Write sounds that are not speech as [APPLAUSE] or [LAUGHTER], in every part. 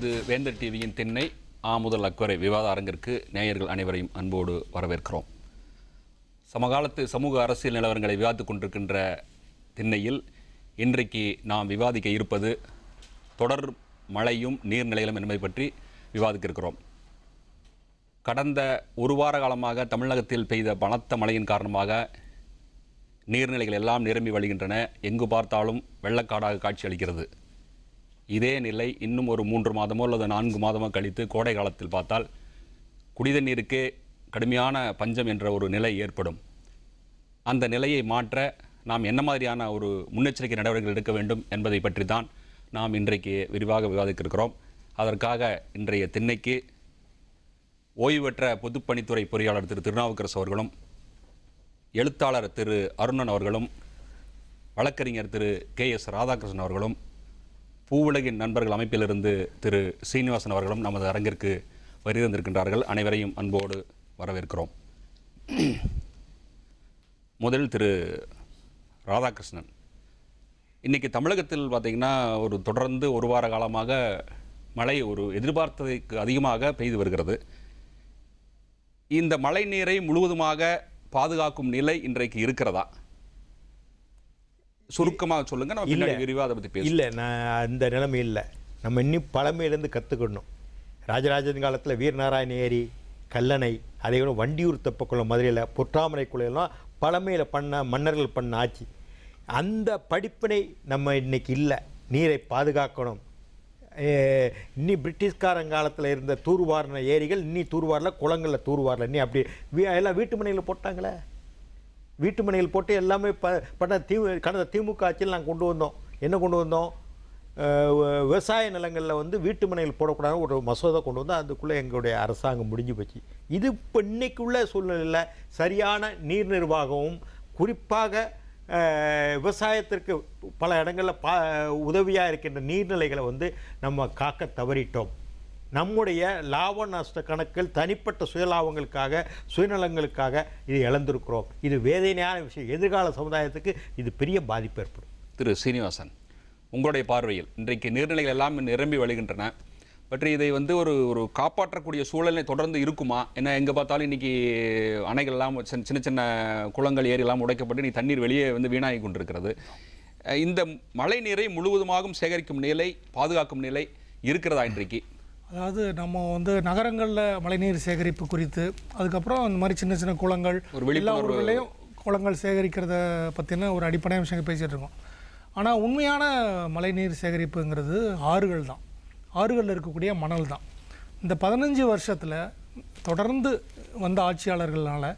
இது வேந்தர் டிவியின் திண்ணை ஆ முதல் அக்கறை விவாத அரங்கிற்கு நேயர்கள் அனைவரையும் அன்போடு வரவேற்கிறோம் சமகாலத்து சமூக அரசியல் நிலவரங்களை விவாதித்துக் கொண்டிருக்கின்ற திண்ணையில் இன்றைக்கு நாம் விவாதிக்க இருப்பது தொடர் மழையும் நீர்நிலைகளும் என்பதை பற்றி விவாதிக்க இருக்கிறோம் கடந்த ஒரு வார காலமாக தமிழகத்தில் பெய்த பலத்த மழையின் காரணமாக நீர்நிலைகள் எல்லாம் நிரம்பி வழிகின்றன எங்கு பார்த்தாலும் வெள்ளக்காடாக காட்சி அளிக்கிறது இதே நிலை இன்னும் ஒரு மூன்று மாதமோ அல்லது நான்கு மாதமோ கழித்து கோடை காலத்தில் பார்த்தால் குடிதண்ணீருக்கு கடுமையான பஞ்சம் என்ற ஒரு நிலை ஏற்படும் அந்த நிலையை மாற்ற நாம் என்ன மாதிரியான ஒரு முன்னெச்சரிக்கை நடவடிக்கைகள் எடுக்க வேண்டும் என்பதை பற்றி தான் நாம் இன்றைக்கு விரிவாக விவாதிக்க இருக்கிறோம் அதற்காக இன்றைய திண்ணைக்கு ஓய்வுபெற்ற பொதுப்பணித்துறை பொறியாளர் திரு திருநாவுக்கரசு அவர்களும் எழுத்தாளர் திரு அருணன் அவர்களும் வழக்கறிஞர் திரு கே எஸ் ராதாகிருஷ்ணன் அவர்களும் பூவுலகின் நண்பர்கள் அமைப்பிலிருந்து திரு சீனிவாசன் அவர்களும் நமது அரங்கிற்கு வருகிருந்திருக்கின்றார்கள் அனைவரையும் அன்போடு வரவேற்கிறோம் முதலில் திரு ராதாகிருஷ்ணன் இன்றைக்கி தமிழகத்தில் பார்த்திங்கன்னா ஒரு தொடர்ந்து ஒரு வார காலமாக மழை ஒரு எதிர்பார்த்ததைக்கு அதிகமாக பெய்து வருகிறது இந்த மழை நீரை முழுவதுமாக பாதுகாக்கும் நிலை இன்றைக்கு இருக்கிறதா சுருக்கமாக சொல்லுங்கள் நம்ம இல்லை விரிவாக பற்றி இல்லை நான் அந்த நிலைமை இல்லை நம்ம இன்னும் பழமையிலேருந்து கற்றுக்கணும் ராஜராஜன் காலத்தில் வீரநாராயண ஏரி கல்லணை அதே விட வண்டியூர் தப்பக்குள்ள மதுரையில் பொற்றாமரை குலையெல்லாம் பழமையில் பண்ண மன்னர்கள் பண்ண ஆட்சி அந்த படிப்பினை நம்ம இன்றைக்கி இல்லை நீரை பாதுகாக்கணும் இன்னி பிரிட்டிஷ்காரன் காலத்தில் இருந்த தூர்வாரின ஏரிகள் இன்னி தூர்வாரில் குளங்களில் தூர்வாரில் இன்னி அப்படி எல்லாம் வீட்டு மனையில் போட்டாங்களே வீட்டு மனையில் போட்டு எல்லாமே ப பண்ண தி கடந்த திமுக ஆட்சியில் நாங்கள் கொண்டு வந்தோம் என்ன கொண்டு வந்தோம் விவசாய நிலங்களில் வந்து வீட்டு மனையில் போடக்கூடாது ஒரு மசோதா கொண்டு வந்தால் அதுக்குள்ளே எங்களுடைய அரசாங்கம் முடிஞ்சு போச்சு இது இப்போ இன்றைக்குள்ள சூழ்நிலையில் சரியான நீர் நிர்வாகமும் குறிப்பாக விவசாயத்திற்கு பல இடங்களில் பா உதவியாக இருக்கின்ற நீர்நிலைகளை வந்து நம்ம காக்க தவறிட்டோம் நம்முடைய லாப நஷ்ட கணக்கில் தனிப்பட்ட சுயலாபங்களுக்காக சுயநலங்களுக்காக இது இழந்திருக்கிறோம் இது வேதனையான விஷயம் எதிர்கால சமுதாயத்துக்கு இது பெரிய பாதிப்பு ஏற்படும் திரு சீனிவாசன் உங்களுடைய பார்வையில் இன்றைக்கு நீர்நிலைகள் எல்லாம் நிரம்பி வழிகின்றன பற்றி இதை வந்து ஒரு ஒரு காப்பாற்றக்கூடிய சூழலை தொடர்ந்து இருக்குமா ஏன்னா எங்கே பார்த்தாலும் இன்றைக்கி அணைகள் எல்லாம் சின்ன சின்ன குளங்கள் ஏரி எல்லாம் உடைக்கப்பட்டு நீ தண்ணீர் வெளியே வந்து வீணாகி கொண்டிருக்கிறது இந்த மழை நீரை முழுவதுமாகவும் சேகரிக்கும் நிலை பாதுகாக்கும் நிலை இருக்கிறதா இன்றைக்கு அதாவது நம்ம வந்து நகரங்களில் மழைநீர் சேகரிப்பு குறித்து அதுக்கப்புறம் இந்த மாதிரி சின்ன சின்ன குளங்கள் எல்லா ஊர்களையும் குளங்கள் சேகரிக்கிறத பற்றின ஒரு அடிப்படை அம்சங்கள் பேசிகிட்டு இருக்கோம் ஆனால் உண்மையான மழைநீர் சேகரிப்புங்கிறது ஆறுகள் தான் ஆறுகளில் இருக்கக்கூடிய மணல் தான் இந்த பதினஞ்சு வருஷத்தில் தொடர்ந்து வந்த ஆட்சியாளர்களால்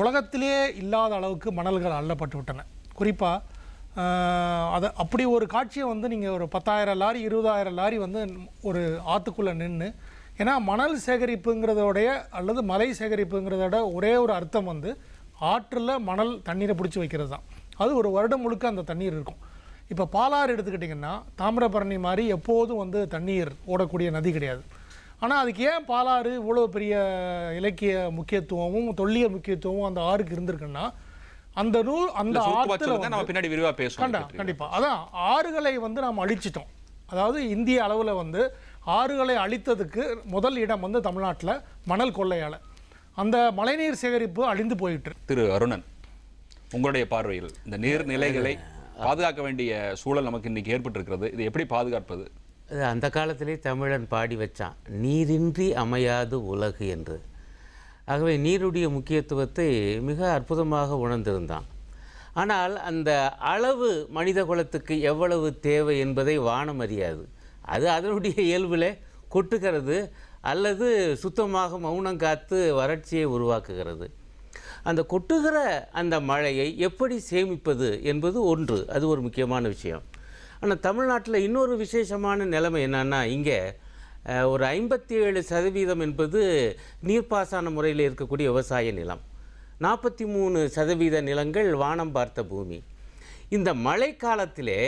உலகத்திலே இல்லாத அளவுக்கு மணல்கள் அள்ளப்பட்டு விட்டன குறிப்பாக அதை அப்படி ஒரு காட்சியை வந்து நீங்கள் ஒரு பத்தாயிரம் லாரி இருபதாயிரம் லாரி வந்து ஒரு ஆற்றுக்குள்ளே நின்று ஏன்னா மணல் சேகரிப்புங்கிறதோடைய அல்லது மலை சேகரிப்புங்கிறதோட ஒரே ஒரு அர்த்தம் வந்து ஆற்றில் மணல் தண்ணீரை பிடிச்சி வைக்கிறது தான் அது ஒரு வருடம் முழுக்க அந்த தண்ணீர் இருக்கும் இப்போ பாலாறு எடுத்துக்கிட்டிங்கன்னா தாமிரபரணி மாதிரி எப்போதும் வந்து தண்ணீர் ஓடக்கூடிய நதி கிடையாது ஆனால் அதுக்கு ஏன் பாலாறு இவ்வளோ பெரிய இலக்கிய முக்கியத்துவமும் தொல்லிய முக்கியத்துவமும் அந்த ஆறுக்கு இருந்திருக்குன்னா அந்த ரூல் அந்த நம்ம பின்னாடி விரிவாக பேசுவோம் கண்டிப்பாக அதான் ஆறுகளை வந்து நாம் அழிச்சிட்டோம் அதாவது இந்திய அளவில் வந்து ஆறுகளை அழித்ததுக்கு முதல் இடம் வந்து தமிழ்நாட்டில் மணல் கொள்ளையால் அந்த மழைநீர் சேகரிப்பு அழிந்து போயிட்டு திரு அருணன் உங்களுடைய பார்வையில் இந்த நீர்நிலைகளை பாதுகாக்க வேண்டிய சூழல் நமக்கு இன்றைக்கி ஏற்பட்டிருக்கிறது இது எப்படி பாதுகாப்பது அந்த காலத்திலே தமிழன் பாடி வச்சான் நீரின்றி அமையாது உலகு என்று ஆகவே நீருடைய முக்கியத்துவத்தை மிக அற்புதமாக உணர்ந்திருந்தான் ஆனால் அந்த அளவு மனித குலத்துக்கு எவ்வளவு தேவை என்பதை வானம் அறியாது அது அதனுடைய இயல்பில் கொட்டுகிறது அல்லது சுத்தமாக மௌனம் காத்து வறட்சியை உருவாக்குகிறது அந்த கொட்டுகிற அந்த மழையை எப்படி சேமிப்பது என்பது ஒன்று அது ஒரு முக்கியமான விஷயம் ஆனால் தமிழ்நாட்டில் இன்னொரு விசேஷமான நிலைமை என்னென்னா இங்கே ஒரு ஐம்பத்தி ஏழு சதவீதம் என்பது நீர்ப்பாசன முறையில் இருக்கக்கூடிய விவசாய நிலம் நாற்பத்தி மூணு சதவீத நிலங்கள் வானம் பார்த்த பூமி இந்த மழை காலத்திலே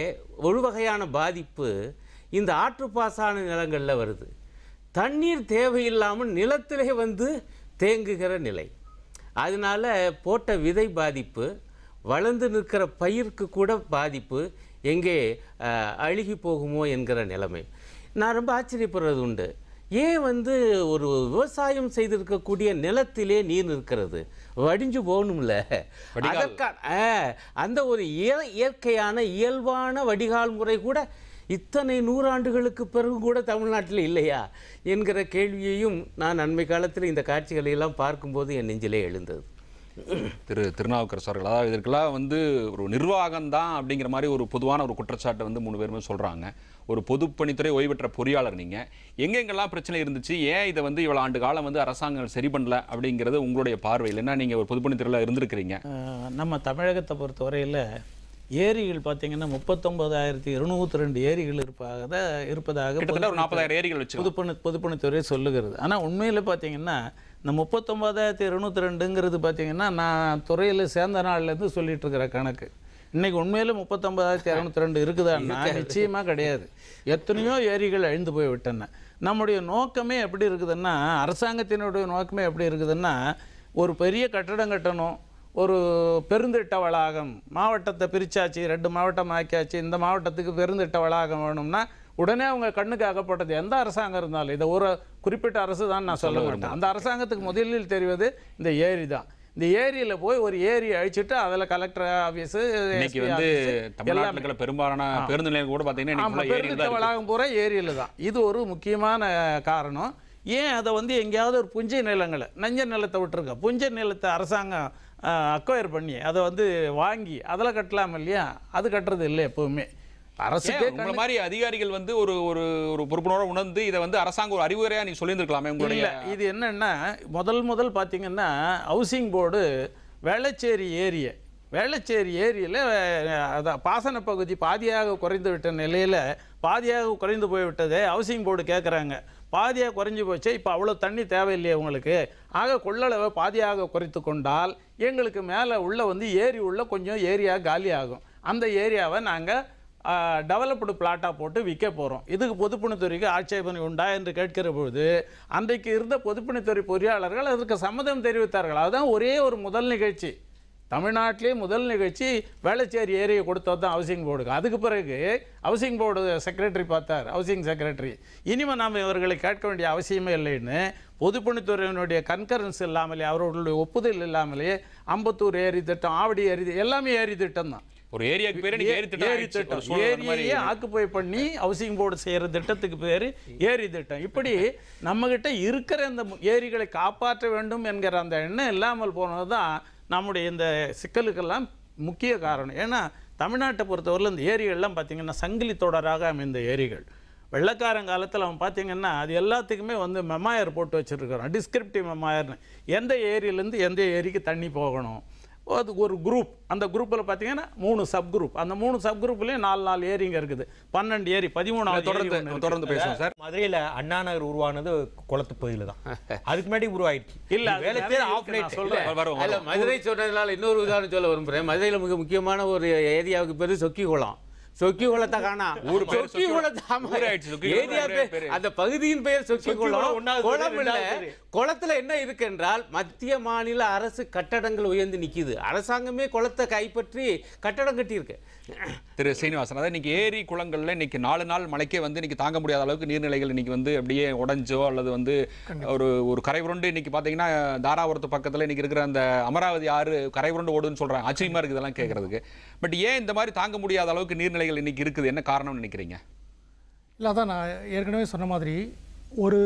ஒரு வகையான பாதிப்பு இந்த ஆற்றுப்பாசன நிலங்களில் வருது தண்ணீர் தேவையில்லாமல் நிலத்திலே வந்து தேங்குகிற நிலை அதனால் போட்ட விதை பாதிப்பு வளர்ந்து நிற்கிற பயிருக்கு கூட பாதிப்பு எங்கே அழுகி போகுமோ என்கிற நிலைமை நான் ரொம்ப ஆச்சரியப்படுறது உண்டு ஏன் வந்து ஒரு விவசாயம் செய்திருக்கக்கூடிய நிலத்திலே நீர் இருக்கிறது வடிஞ்சு போகணும்ல அந்த ஒரு இயற்கையான இயல்பான வடிகால் முறை கூட இத்தனை நூறாண்டுகளுக்கு பிறகு கூட தமிழ்நாட்டில் இல்லையா என்கிற கேள்வியையும் நான் அண்மை காலத்தில் இந்த காட்சிகளையெல்லாம் பார்க்கும்போது என் நெஞ்சிலே எழுந்தது திரு திருநாவுக்கரசு அவர்கள் அதாவது இதற்கெல்லாம் வந்து ஒரு நிர்வாகம் தான் அப்படிங்கிற மாதிரி ஒரு பொதுவான ஒரு குற்றச்சாட்டை வந்து மூணு பேருமே சொல்கிறாங்க ஒரு பொதுப்பணித்துறை ஓய்வு பெற்ற பொறியாளர் நீங்கள் எங்கெங்கெல்லாம் பிரச்சனை இருந்துச்சு ஏன் இதை வந்து இவ்வளோ ஆண்டு காலம் வந்து அரசாங்கம் சரி பண்ணல அப்படிங்கிறது உங்களுடைய பார்வையில் என்ன நீங்கள் ஒரு பொதுப்பணித்துறையில் இருந்திருக்கிறீங்க நம்ம தமிழகத்தை பொறுத்தவரையில் ஏரிகள் பார்த்தீங்கன்னா முப்பத்தொன்பதாயிரத்தி இருநூத்தி ரெண்டு ஏரிகள் இருப்பதாக இருப்பதாக ஒரு நாற்பதாயிரம் ஏரிகள் வச்சு பொதுப்பணி பொதுப்பணித்துறை சொல்லுகிறது ஆனால் உண்மையில் பார்த்தீங்கன்னா இந்த முப்பத்தொம்பதாயிரத்தி இரநூத்தி ரெண்டுங்கிறது பார்த்திங்கன்னா நான் துறையில் சேர்ந்த நாள்லேருந்து சொல்லிகிட்டு இருக்கிற கணக்கு இன்றைக்கி உண்மையில் முப்பத்தொம்பதாயிரத்தி இரநூத்தி ரெண்டு இருக்குதான்னா நிச்சயமாக கிடையாது எத்தனையோ ஏரிகள் அழிந்து போய் விட்டன நம்முடைய நோக்கமே எப்படி இருக்குதுன்னா அரசாங்கத்தினுடைய நோக்கமே எப்படி இருக்குதுன்னா ஒரு பெரிய கட்டடம் கட்டணும் ஒரு பெருந்திட்ட வளாகம் மாவட்டத்தை பிரித்தாச்சு ரெண்டு மாவட்டம் ஆக்கியாச்சு இந்த மாவட்டத்துக்கு பெருந்திட்ட வளாகம் வேணும்னா உடனே அவங்க கண்ணுக்கு ஆகப்பட்டது எந்த அரசாங்கம் இருந்தாலும் இதை ஒரு குறிப்பிட்ட அரசு தான் நான் சொல்ல வேண்டும் அந்த அரசாங்கத்துக்கு முதலில் தெரிவது இந்த ஏரி தான் இந்த ஏரியில் போய் ஒரு ஏரி அழிச்சிட்டு அதில் கலெக்டர் ஆஃபீஸு இன்னைக்கு வந்து தமிழ்நாட்டில் பெரும்பாலான பேருந்து நிலையம் கூட பார்த்தீங்கன்னா பேருந்து வளாகம் பூரா ஏரியில் தான் இது ஒரு முக்கியமான காரணம் ஏன் அதை வந்து எங்கேயாவது ஒரு புஞ்சை நிலங்களை நஞ்ச நிலத்தை விட்டுருக்க புஞ்சை நிலத்தை அரசாங்கம் அக்வயர் பண்ணி அதை வந்து வாங்கி அதில் கட்டலாம் இல்லையா அது கட்டுறது இல்லை எப்போவுமே அரசுக்கே உங்களை மாதிரி அதிகாரிகள் வந்து ஒரு ஒரு ஒரு பொறுப்புணர்வு உணர்ந்து இதை வந்து அரசாங்கம் ஒரு அறிவுரையாக நீங்கள் சொல்லியிருந்துருக்கலாமே உங்களுடைய இது என்னென்னா முதல் முதல் பார்த்தீங்கன்னா ஹவுசிங் போர்டு வேளச்சேரி ஏரிய வேளச்சேரி ஏரியில் அதான் பாசன பகுதி பாதியாக குறைந்து விட்ட நிலையில் பாதியாக குறைந்து போய்விட்டதே ஹவுசிங் போர்டு கேட்குறாங்க பாதியாக குறைஞ்சி போச்சு இப்போ அவ்வளோ தண்ணி தேவையில்லையே உங்களுக்கு ஆக கொள்ளளவை பாதியாக குறைத்து கொண்டால் எங்களுக்கு மேலே உள்ள வந்து ஏரி உள்ள கொஞ்சம் ஏரியா காலி ஆகும் அந்த ஏரியாவை நாங்கள் டெவலப்டு பிளாட்டாக போட்டு விற்க போகிறோம் இதுக்கு பொதுப்பணித்துறைக்கு ஆட்சேபனை உண்டா என்று கேட்கிற பொழுது அன்றைக்கு இருந்த பொதுப்பணித்துறை பொறியாளர்கள் அதற்கு சம்மதம் தெரிவித்தார்கள் அதுதான் ஒரே ஒரு முதல் நிகழ்ச்சி தமிழ்நாட்டிலே முதல் நிகழ்ச்சி வேளச்சேரி ஏரியை கொடுத்தது தான் ஹவுசிங் போர்டுக்கு அதுக்கு பிறகு ஹவுசிங் போர்டு செக்ரட்டரி பார்த்தார் ஹவுசிங் செக்ரட்டரி இனிமேல் நாம் இவர்களை கேட்க வேண்டிய அவசியமே இல்லைன்னு பொதுப்பணித்துறையினுடைய கன்கரன்ஸ் இல்லாமலே அவர்களுடைய ஒப்புதல் இல்லாமலே அம்பத்தூர் ஏரி திட்டம் ஆவடி ஏரி எல்லாமே ஏரி திட்டம் தான் ஒரு ஏரியாக்கு பேர் ஏரி திட்டம் ஏரி திட்டம் ஏரியே ஆக்குப்பை பண்ணி ஹவுசிங் போர்டு செய்கிற திட்டத்துக்கு பேர் ஏரி திட்டம் இப்படி நம்மகிட்ட இருக்கிற இந்த ஏரிகளை காப்பாற்ற வேண்டும் என்கிற அந்த எண்ணம் இல்லாமல் போனது தான் நம்முடைய இந்த சிக்கலுக்கெல்லாம் முக்கிய காரணம் ஏன்னா தமிழ்நாட்டை பொறுத்தவரையில் இந்த ஏரிகள்லாம் பார்த்திங்கன்னா சங்கிலி தொடராக அமைந்த ஏரிகள் வெள்ளக்காரன் காலத்தில் அவன் பார்த்திங்கன்னா அது எல்லாத்துக்குமே வந்து மெமாயர் போட்டு வச்சுருக்கிறோம் டிஸ்கிரிப்டிவ் மெமாயர்னு எந்த ஏரியிலேருந்து எந்த ஏரிக்கு தண்ணி போகணும் அது ஒரு குரூப் அந்த குரூப்பில் பார்த்தீங்கன்னா மூணு சப் குரூப் அந்த மூணு சப் குரூப்லேயும் நாலு நாலு ஏரிங்க இருக்குது பன்னெண்டு ஏரி பதிமூணாவது தொடர்ந்து தொடர்ந்து பேசுவோம் சார் மதுரையில் அண்ணா நகர் உருவானது குளத்து பகுதியில் தான் [LAUGHS] அதுக்கு முன்னாடி உருவாயிடுச்சு இல்லை வேலை ஆஃப் நைட் சொல்கிறேன் மதுரை சொன்னதுனால இன்னொரு உதாரணம் சொல்ல விரும்புகிறேன் மதுரையில் மிக முக்கியமான ஒரு ஏரியாவுக்கு பேர் சொக்கி குளம் சொக்கி குளத்தை காணா சொக்கி அந்த பகுதியின் பெயர் சொக்கி குளத்துல என்ன இருக்கு என்றால் மத்திய மாநில அரசு கட்டடங்கள் உயர்ந்து நிக்குது அரசாங்கமே குளத்தை கைப்பற்றி கட்டடம் கட்டியிருக்கு திரு சீனிவாசன் அதாவது இன்றைக்கி ஏரி குளங்களில் இன்றைக்கி நாலு நாள் மழைக்கே வந்து இன்றைக்கி தாங்க முடியாத அளவுக்கு நீர்நிலைகள் இன்றைக்கி வந்து அப்படியே உடஞ்சோ அல்லது வந்து ஒரு ஒரு கரை உருண்டு இன்னைக்கு பார்த்தீங்கன்னா தாராபுரத்து பக்கத்தில் இன்றைக்கி இருக்கிற அந்த அமராவதி ஆறு கரை உருண்டு ஓடுன்னு சொல்கிறாங்க ஆச்சரியமாக இருக்குது இதெல்லாம் கேட்குறதுக்கு பட் ஏன் இந்த மாதிரி தாங்க முடியாத அளவுக்கு நீர்நிலைகள் இன்றைக்கி இருக்குது என்ன காரணம்னு நினைக்கிறீங்க இல்லை அதான் நான் ஏற்கனவே சொன்ன மாதிரி ஒரு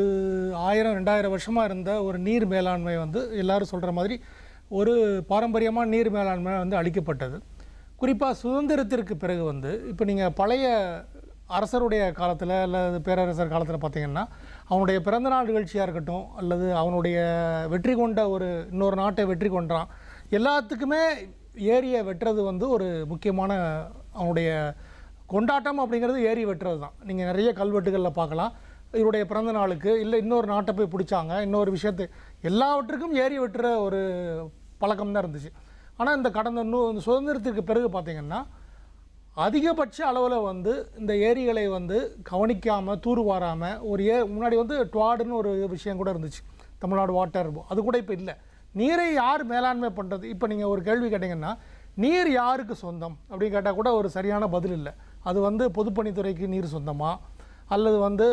ஆயிரம் ரெண்டாயிரம் வருஷமாக இருந்த ஒரு நீர் மேலாண்மை வந்து எல்லாரும் சொல்கிற மாதிரி ஒரு பாரம்பரியமாக நீர் மேலாண்மை வந்து அளிக்கப்பட்டது குறிப்பாக சுதந்திரத்திற்கு பிறகு வந்து இப்போ நீங்கள் பழைய அரசருடைய காலத்தில் அல்லது பேரரசர் காலத்தில் பார்த்திங்கன்னா அவனுடைய பிறந்தநாள் நிகழ்ச்சியாக இருக்கட்டும் அல்லது அவனுடைய வெற்றி கொண்ட ஒரு இன்னொரு நாட்டை வெற்றி கொண்டான் எல்லாத்துக்குமே ஏரியை வெட்டுறது வந்து ஒரு முக்கியமான அவனுடைய கொண்டாட்டம் அப்படிங்கிறது ஏரி வெட்டுறது தான் நீங்கள் நிறைய கல்வெட்டுகளில் பார்க்கலாம் இவருடைய பிறந்த நாளுக்கு இல்லை இன்னொரு நாட்டை போய் பிடிச்சாங்க இன்னொரு விஷயத்தை எல்லாவற்றுக்கும் ஏரி வெட்டுற ஒரு பழக்கம் தான் இருந்துச்சு ஆனால் இந்த கடந்த நூ சுதந்திரத்திற்கு பிறகு பார்த்திங்கன்னா அதிகபட்ச அளவில் வந்து இந்த ஏரிகளை வந்து கவனிக்காமல் தூர்வாராமல் ஒரு ஏ முன்னாடி வந்து டுவாடுன்னு ஒரு விஷயம் கூட இருந்துச்சு தமிழ்நாடு வாட்டர் அது கூட இப்போ இல்லை நீரை யார் மேலாண்மை பண்ணுறது இப்போ நீங்கள் ஒரு கேள்வி கேட்டிங்கன்னா நீர் யாருக்கு சொந்தம் அப்படின்னு கேட்டால் கூட ஒரு சரியான பதில் இல்லை அது வந்து பொதுப்பணித்துறைக்கு நீர் சொந்தமாக அல்லது வந்து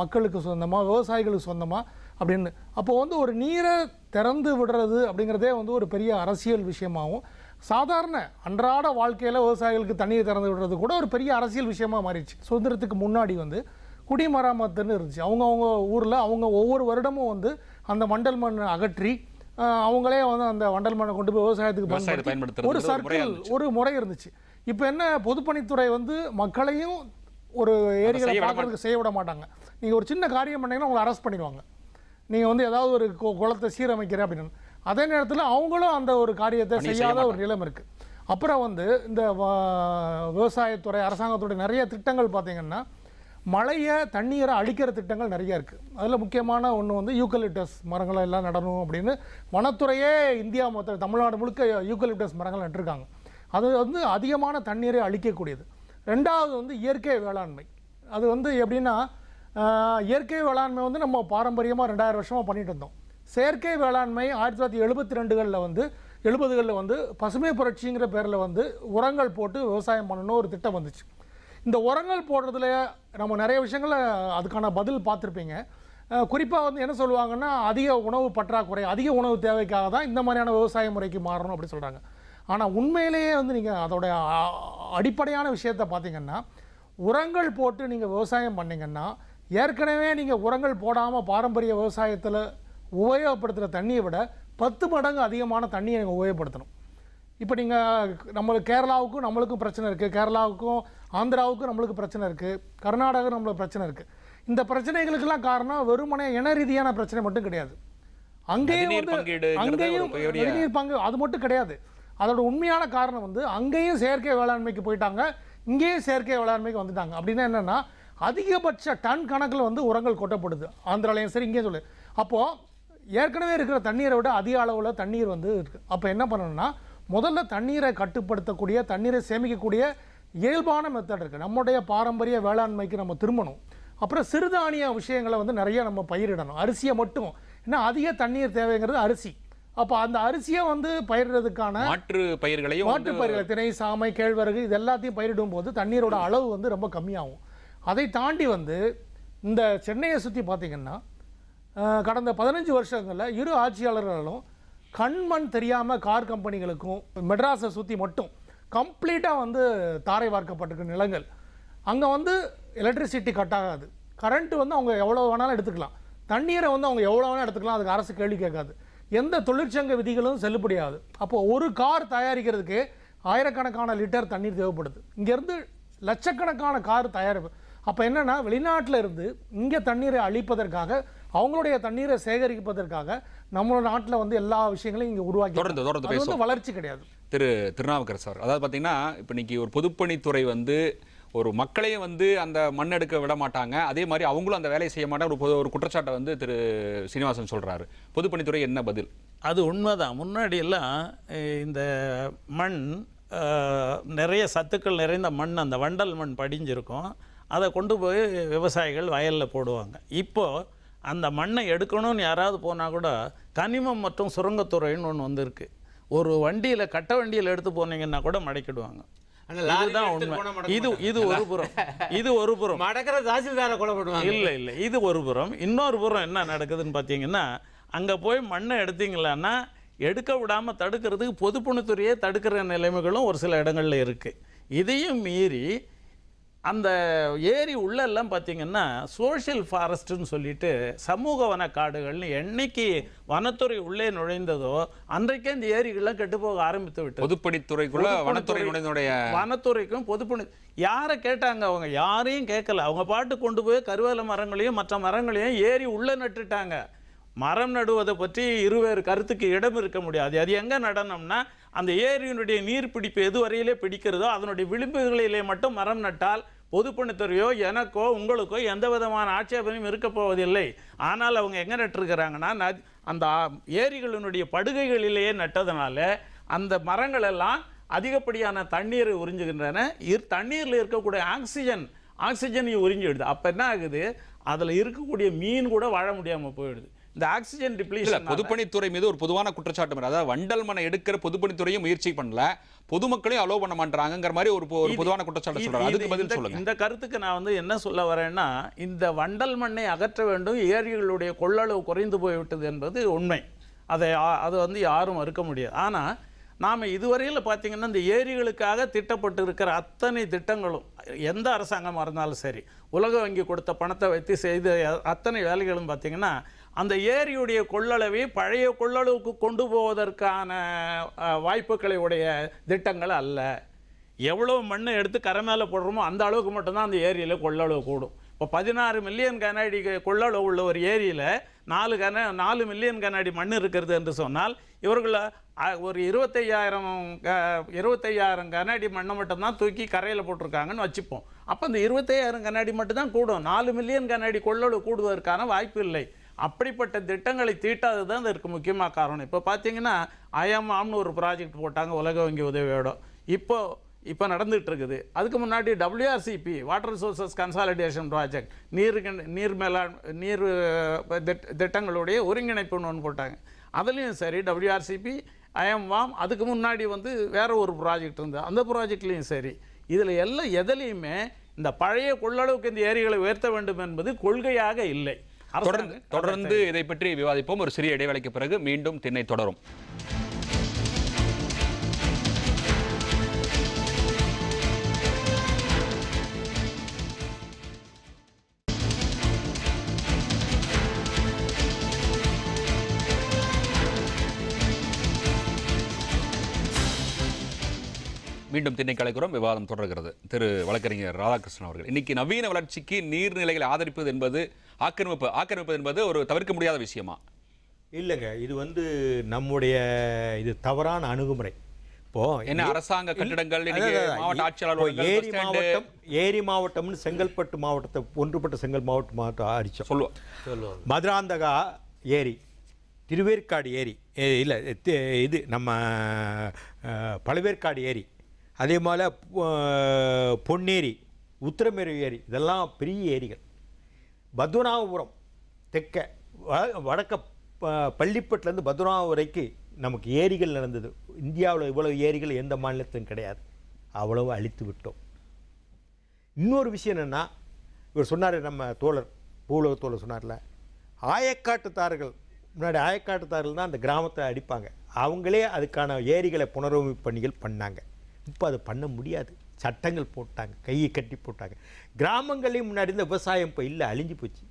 மக்களுக்கு சொந்தமாக விவசாயிகளுக்கு சொந்தமாக அப்படின்னு அப்போது வந்து ஒரு நீரை திறந்து விடுறது அப்படிங்கிறதே வந்து ஒரு பெரிய அரசியல் விஷயமாகவும் சாதாரண அன்றாட வாழ்க்கையில் விவசாயிகளுக்கு தண்ணியை திறந்து விடுறது கூட ஒரு பெரிய அரசியல் விஷயமாக மாறிடுச்சு சுதந்திரத்துக்கு முன்னாடி வந்து குடிமராமத்துன்னு இருந்துச்சு அவங்க அவங்க ஊரில் அவங்க ஒவ்வொரு வருடமும் வந்து அந்த மண்டல் மண் அகற்றி அவங்களே வந்து அந்த வண்டல் மண்ணை கொண்டு போய் விவசாயத்துக்கு பயன்படுத்தி ஒரு சர்க்கிள் ஒரு முறை இருந்துச்சு இப்போ என்ன பொதுப்பணித்துறை வந்து மக்களையும் ஒரு ஏரியாவில் பார்க்கறதுக்கு செய்ய விட மாட்டாங்க நீங்கள் ஒரு சின்ன காரியம் பண்ணீங்கன்னா உங்களை அரெஸ்ட் பண்ணிடுவாங்க நீங்கள் வந்து ஏதாவது ஒரு குளத்தை சீரமைக்கிறேன் அப்படின்னு அதே நேரத்தில் அவங்களும் அந்த ஒரு காரியத்தை செய்யாத ஒரு நிலம் இருக்குது அப்புறம் வந்து இந்த விவசாயத்துறை அரசாங்கத்துடைய நிறைய திட்டங்கள் பார்த்திங்கன்னா மழையை தண்ணீரை அழிக்கிற திட்டங்கள் நிறைய இருக்குது அதில் முக்கியமான ஒன்று வந்து யூக்கலிப்டஸ் மரங்களை எல்லாம் நடணும் அப்படின்னு வனத்துறையே இந்தியா மொத்த தமிழ்நாடு முழுக்க யூக்கலிப்டஸ் மரங்கள் நட்டுருக்காங்க அது வந்து அதிகமான தண்ணீரை அழிக்கக்கூடியது ரெண்டாவது வந்து இயற்கை வேளாண்மை அது வந்து எப்படின்னா இயற்கை வேளாண்மை வந்து நம்ம பாரம்பரியமாக ரெண்டாயிரம் வருஷமாக பண்ணிட்டு இருந்தோம் செயற்கை வேளாண்மை ஆயிரத்தி தொள்ளாயிரத்தி எழுபத்தி ரெண்டுகளில் வந்து எழுபதுகளில் வந்து பசுமை புரட்சிங்கிற பேரில் வந்து உரங்கள் போட்டு விவசாயம் பண்ணணும் ஒரு திட்டம் வந்துச்சு இந்த உரங்கள் போடுறதுல நம்ம நிறைய விஷயங்களை அதுக்கான பதில் பார்த்துருப்பீங்க குறிப்பாக வந்து என்ன சொல்லுவாங்கன்னா அதிக உணவு பற்றாக்குறை அதிக உணவு தேவைக்காக தான் இந்த மாதிரியான விவசாய முறைக்கு மாறணும் அப்படி சொல்கிறாங்க ஆனால் உண்மையிலேயே வந்து நீங்கள் அதோடைய அடிப்படையான விஷயத்தை பார்த்தீங்கன்னா உரங்கள் போட்டு நீங்கள் விவசாயம் பண்ணிங்கன்னா ஏற்கனவே நீங்கள் உரங்கள் போடாமல் பாரம்பரிய விவசாயத்தில் உபயோகப்படுத்துகிற தண்ணியை விட பத்து மடங்கு அதிகமான தண்ணியை நீங்கள் உபயோகப்படுத்தணும் இப்போ நீங்கள் நம்மளுக்கு கேரளாவுக்கும் நம்மளுக்கும் பிரச்சனை இருக்குது கேரளாவுக்கும் ஆந்திராவுக்கும் நம்மளுக்கு பிரச்சனை இருக்குது கர்நாடகம் நம்மளுக்கு பிரச்சனை இருக்குது இந்த பிரச்சனைகளுக்கெல்லாம் காரணம் வெறுமனே இன ரீதியான பிரச்சனை மட்டும் கிடையாது அங்கேயும் அங்கேயும் நதிநீர் பங்கு அது மட்டும் கிடையாது அதோட உண்மையான காரணம் வந்து அங்கேயும் செயற்கை வேளாண்மைக்கு போயிட்டாங்க இங்கேயும் செயற்கை வேளாண்மைக்கு வந்துட்டாங்க அப்படின்னா என்னென்னா அதிகபட்ச டன் கணக்கில் வந்து உரங்கள் கொட்டப்படுது ஆந்திராலையும் சரி இங்கேயும் சொல்லு அப்போது ஏற்கனவே இருக்கிற தண்ணீரை விட அதிக அளவில் தண்ணீர் வந்து இருக்குது அப்போ என்ன பண்ணணும்னா முதல்ல தண்ணீரை கட்டுப்படுத்தக்கூடிய தண்ணீரை சேமிக்கக்கூடிய இயல்பான மெத்தட் இருக்குது நம்முடைய பாரம்பரிய வேளாண்மைக்கு நம்ம திரும்பணும் அப்புறம் சிறுதானிய விஷயங்களை வந்து நிறைய நம்ம பயிரிடணும் அரிசியை மட்டும் ஏன்னா அதிக தண்ணீர் தேவைங்கிறது அரிசி அப்போ அந்த அரிசியை வந்து பயிரிடுறதுக்கான மாற்று பயிர்களையும் மாற்று பயிர்களை திணை சாமை கேழ்வரகு இது எல்லாத்தையும் பயிரிடும் போது தண்ணீரோட அளவு வந்து ரொம்ப கம்மியாகும் அதை தாண்டி வந்து இந்த சென்னையை சுற்றி பார்த்திங்கன்னா கடந்த பதினஞ்சு வருஷங்களில் இரு ஆட்சியாளர்களும் கண்மண் தெரியாமல் கார் கம்பெனிகளுக்கும் மெட்ராஸை சுற்றி மட்டும் கம்ப்ளீட்டாக வந்து தாரை பார்க்கப்பட்டிருக்க நிலங்கள் அங்கே வந்து எலக்ட்ரிசிட்டி கட் ஆகாது கரண்ட்டு வந்து அவங்க எவ்வளோ வேணாலும் எடுத்துக்கலாம் தண்ணீரை வந்து அவங்க எவ்வளோ வேணாலும் எடுத்துக்கலாம் அதுக்கு அரசு கேள்வி கேட்காது எந்த தொழிற்சங்க விதிகளும் செல்லுபடியாது அப்போது ஒரு கார் தயாரிக்கிறதுக்கு ஆயிரக்கணக்கான லிட்டர் தண்ணீர் தேவைப்படுது இங்கேருந்து லட்சக்கணக்கான கார் தயாரிப்பு அப்போ என்னென்னா வெளிநாட்டில் இருந்து இங்கே தண்ணீரை அழிப்பதற்காக அவங்களுடைய தண்ணீரை சேகரிப்பதற்காக நம்மளோட நாட்டில் வந்து எல்லா விஷயங்களையும் இங்கே உருவாக்கி தொடர்ந்து தொடர்ந்து பேசுவோம் வளர்ச்சி கிடையாது திரு திருநாவுக்கரசர் அதாவது பார்த்தீங்கன்னா இப்போ இன்றைக்கி ஒரு பொதுப்பணித்துறை வந்து ஒரு மக்களையும் வந்து அந்த மண் எடுக்க விட மாட்டாங்க அதே மாதிரி அவங்களும் அந்த வேலையை செய்ய மாட்டாங்க ஒரு பொது ஒரு குற்றச்சாட்டை வந்து திரு சீனிவாசன் சொல்கிறாரு பொதுப்பணித்துறை என்ன பதில் அது உண்மைதான் முன்னாடியெல்லாம் இந்த மண் நிறைய சத்துக்கள் நிறைந்த மண் அந்த வண்டல் மண் படிஞ்சிருக்கும் அதை கொண்டு போய் விவசாயிகள் வயலில் போடுவாங்க இப்போது அந்த மண்ணை எடுக்கணும்னு யாராவது போனால் கூட கனிமம் மற்றும் சுரங்கத்துறைன்னு ஒன்று வந்திருக்கு ஒரு வண்டியில் கட்ட வண்டியில் எடுத்து போனீங்கன்னா கூட மடக்கிடுவாங்க இது இது ஒரு புறம் இது ஒரு புறம் மடக்கிற இல்லை இல்லை இது ஒரு புறம் இன்னொரு புறம் என்ன நடக்குதுன்னு பார்த்தீங்கன்னா அங்கே போய் மண்ணை எடுத்தீங்களான்னா எடுக்க விடாமல் தடுக்கிறதுக்கு பொதுப்பணித்துறையே தடுக்கிற நிலைமைகளும் ஒரு சில இடங்களில் இருக்குது இதையும் மீறி அந்த ஏரி உள்ளெல்லாம் பார்த்திங்கன்னா சோஷியல் ஃபாரஸ்ட்டுன்னு சொல்லிட்டு சமூக வன காடுகள்னு என்னைக்கு வனத்துறை உள்ளே நுழைந்ததோ அன்றைக்கே இந்த ஏரிகள்லாம் கெட்டு போக ஆரம்பித்து விட்டு பொதுப்பணித்துறைக்குள்ள வனத்துறையினுடைய வனத்துறைக்கும் பொதுப்பணி யாரை கேட்டாங்க அவங்க யாரையும் கேட்கல அவங்க பாட்டு கொண்டு போய் கருவேல மரங்களையும் மற்ற மரங்களையும் ஏரி உள்ளே நட்டுட்டாங்க மரம் நடுவதை பற்றி இருவேறு கருத்துக்கு இடம் இருக்க முடியாது அது எங்கே நடனம்னா அந்த ஏரியினுடைய நீர்பிடிப்பு எதுவரையிலே பிடிக்கிறதோ அதனுடைய விளிம்புகளிலே மட்டும் மரம் நட்டால் பொதுப்பணித்துறையோ எனக்கோ உங்களுக்கோ எந்த விதமான ஆட்சேபனையும் இருக்க போவதில்லை ஆனால் அவங்க எங்கே நட்டுருக்கிறாங்கன்னா அந்த ஏரிகளினுடைய படுகைகளிலேயே நட்டதுனால அந்த மரங்கள் எல்லாம் அதிகப்படியான தண்ணீரை உறிஞ்சுகின்றன இரு தண்ணீரில் இருக்கக்கூடிய ஆக்சிஜன் ஆக்சிஜனையும் உறிஞ்சிடுது அப்போ என்ன ஆகுது அதில் இருக்கக்கூடிய மீன் கூட வாழ முடியாமல் போயிடுது இந்த ஆக்சிஜன் டிப்ளீஷன் பொதுப்பணித்துறை மீது ஒரு பொதுவான குற்றச்சாட்டு அதாவது வண்டல் மனை எடுக்கிற பொதுப்பணித்துறையும் முயற்சி பண்ணல பொதுமக்களையும் அலோவ் பண்ண மாட்டாங்கிற மாதிரி ஒரு ஒரு பொதுவான குற்றச்சாட்டு சொல்றாங்க அதுக்கு பதில் சொல்லுங்க இந்த கருத்துக்கு நான் வந்து என்ன சொல்ல வரேன்னா இந்த வண்டல் மண்ணை அகற்ற வேண்டும் ஏரிகளுடைய கொள்ளளவு குறைந்து போய்விட்டது என்பது உண்மை அதை அது வந்து யாரும் மறுக்க முடியாது ஆனால் நாம் இதுவரையில் பார்த்தீங்கன்னா இந்த ஏரிகளுக்காக திட்டப்பட்டு இருக்கிற அத்தனை திட்டங்களும் எந்த அரசாங்கமாக இருந்தாலும் சரி உலக வங்கி கொடுத்த பணத்தை வைத்து செய்த அத்தனை வேலைகளும் பார்த்தீங்கன்னா அந்த ஏரியுடைய கொள்ளளவை பழைய கொள்ளளவுக்கு கொண்டு போவதற்கான வாய்ப்புகளை உடைய திட்டங்கள் அல்ல எவ்வளோ மண்ணை எடுத்து கரை மேலே போடுறோமோ அந்த அளவுக்கு மட்டும்தான் அந்த ஏரியில் கொள்ளளவு கூடும் இப்போ பதினாறு மில்லியன் கனஅடி கொள்ளளவு உள்ள ஒரு ஏரியில் நாலு கன நாலு மில்லியன் கனஅடி மண் இருக்கிறது என்று சொன்னால் இவர்கள் ஒரு இருபத்தையாயிரம் க இருபத்தையாயிரம் கனஅடி மண்ணை மட்டும்தான் தூக்கி கரையில் போட்டிருக்காங்கன்னு வச்சுப்போம் அப்போ அந்த இருபத்தையாயிரம் கனஅடி மட்டும்தான் கூடும் நாலு மில்லியன் கனஅடி கொள்ளளவு கூடுவதற்கான வாய்ப்பு இல்லை அப்படிப்பட்ட திட்டங்களை தீட்டாது தான் இதற்கு முக்கியமாக காரணம் இப்போ பார்த்தீங்கன்னா ஐஎம்ஆம்னு ஒரு ப்ராஜெக்ட் போட்டாங்க உலக வங்கி உதவியோட இப்போ இப்போ நடந்துகிட்டு இருக்குது அதுக்கு முன்னாடி WRCP water resources consolidation project நீர் நீர் மேலாண் நீர் திட்டங்களுடைய ஒருங்கிணைப்புன்னு ஒன்று போட்டாங்க அதுலேயும் சரி டபிள்யூஆர்சிபி வாம் அதுக்கு முன்னாடி வந்து வேறு ஒரு ப்ராஜெக்ட் இருந்தது அந்த ப்ராஜெக்ட்லேயும் சரி இதில் எல்லாம் எதுலேயுமே இந்த பழைய கொள்ளளவுக்கு இந்த ஏரிகளை உயர்த்த வேண்டும் என்பது கொள்கையாக இல்லை தொடர்ந்து இதை பற்றி விவாதிப்போம் ஒரு சிறிய இடைவேளைக்கு பிறகு மீண்டும் திண்ணை தொடரும் மீண்டும் திண்ணை கலைக்கிறோம் விவாதம் தொடர்கிறது திரு வழக்கறிஞர் ராதாகிருஷ்ணன் அவர்கள் இன்னைக்கு நவீன வளர்ச்சிக்கு நீர்நிலைகளை ஆதரிப்பது என்பது ஆக்கிரமிப்பு ஆக்கிரமிப்பது என்பது ஒரு தவிர்க்க முடியாத விஷயமா இல்லைங்க இது வந்து நம்முடைய இது தவறான அணுகுமுறை இப்போ என்ன அரசாங்க கட்டிடங்கள் மாவட்ட ஏரி மாவட்டம் ஏரி மாவட்டம்னு செங்கல்பட்டு மாவட்டத்தை ஒன்றுபட்ட செங்கல் மாவட்டம் மாவட்டம் ஆரிச்சோம் சொல்லுவோம் மதுராந்தகா ஏரி திருவேற்காடு ஏரி இல்லை இது நம்ம பழவேற்காடு ஏரி அதே போல் பொன்னேரி உத்திரமேரு ஏரி இதெல்லாம் பெரிய ஏரிகள் பத்மநாபபுரம் தெற்க வடக்க பள்ளிப்பட்டிலேருந்து பத்மநாபம் வரைக்கு நமக்கு ஏரிகள் நடந்தது இந்தியாவில் இவ்வளவு ஏரிகள் எந்த மாநிலத்திலும் கிடையாது அவ்வளவு அழித்து விட்டோம் இன்னொரு விஷயம் என்னென்னா இவர் சொன்னார் நம்ம தோழர் பூலக தோழர் சொன்னார்ல ஆயக்காட்டுத்தார்கள் முன்னாடி ஆயக்காட்டுத்தார்கள் தான் அந்த கிராமத்தை அடிப்பாங்க அவங்களே அதுக்கான ஏரிகளை புனரமைப்பு பணிகள் பண்ணாங்க இப்போ அதை பண்ண முடியாது சட்டங்கள் போட்டாங்க கையை கட்டி போட்டாங்க கிராமங்கள்லேயும் முன்னாடி இருந்த விவசாயம் இப்போ இல்லை அழிஞ்சு போச்சு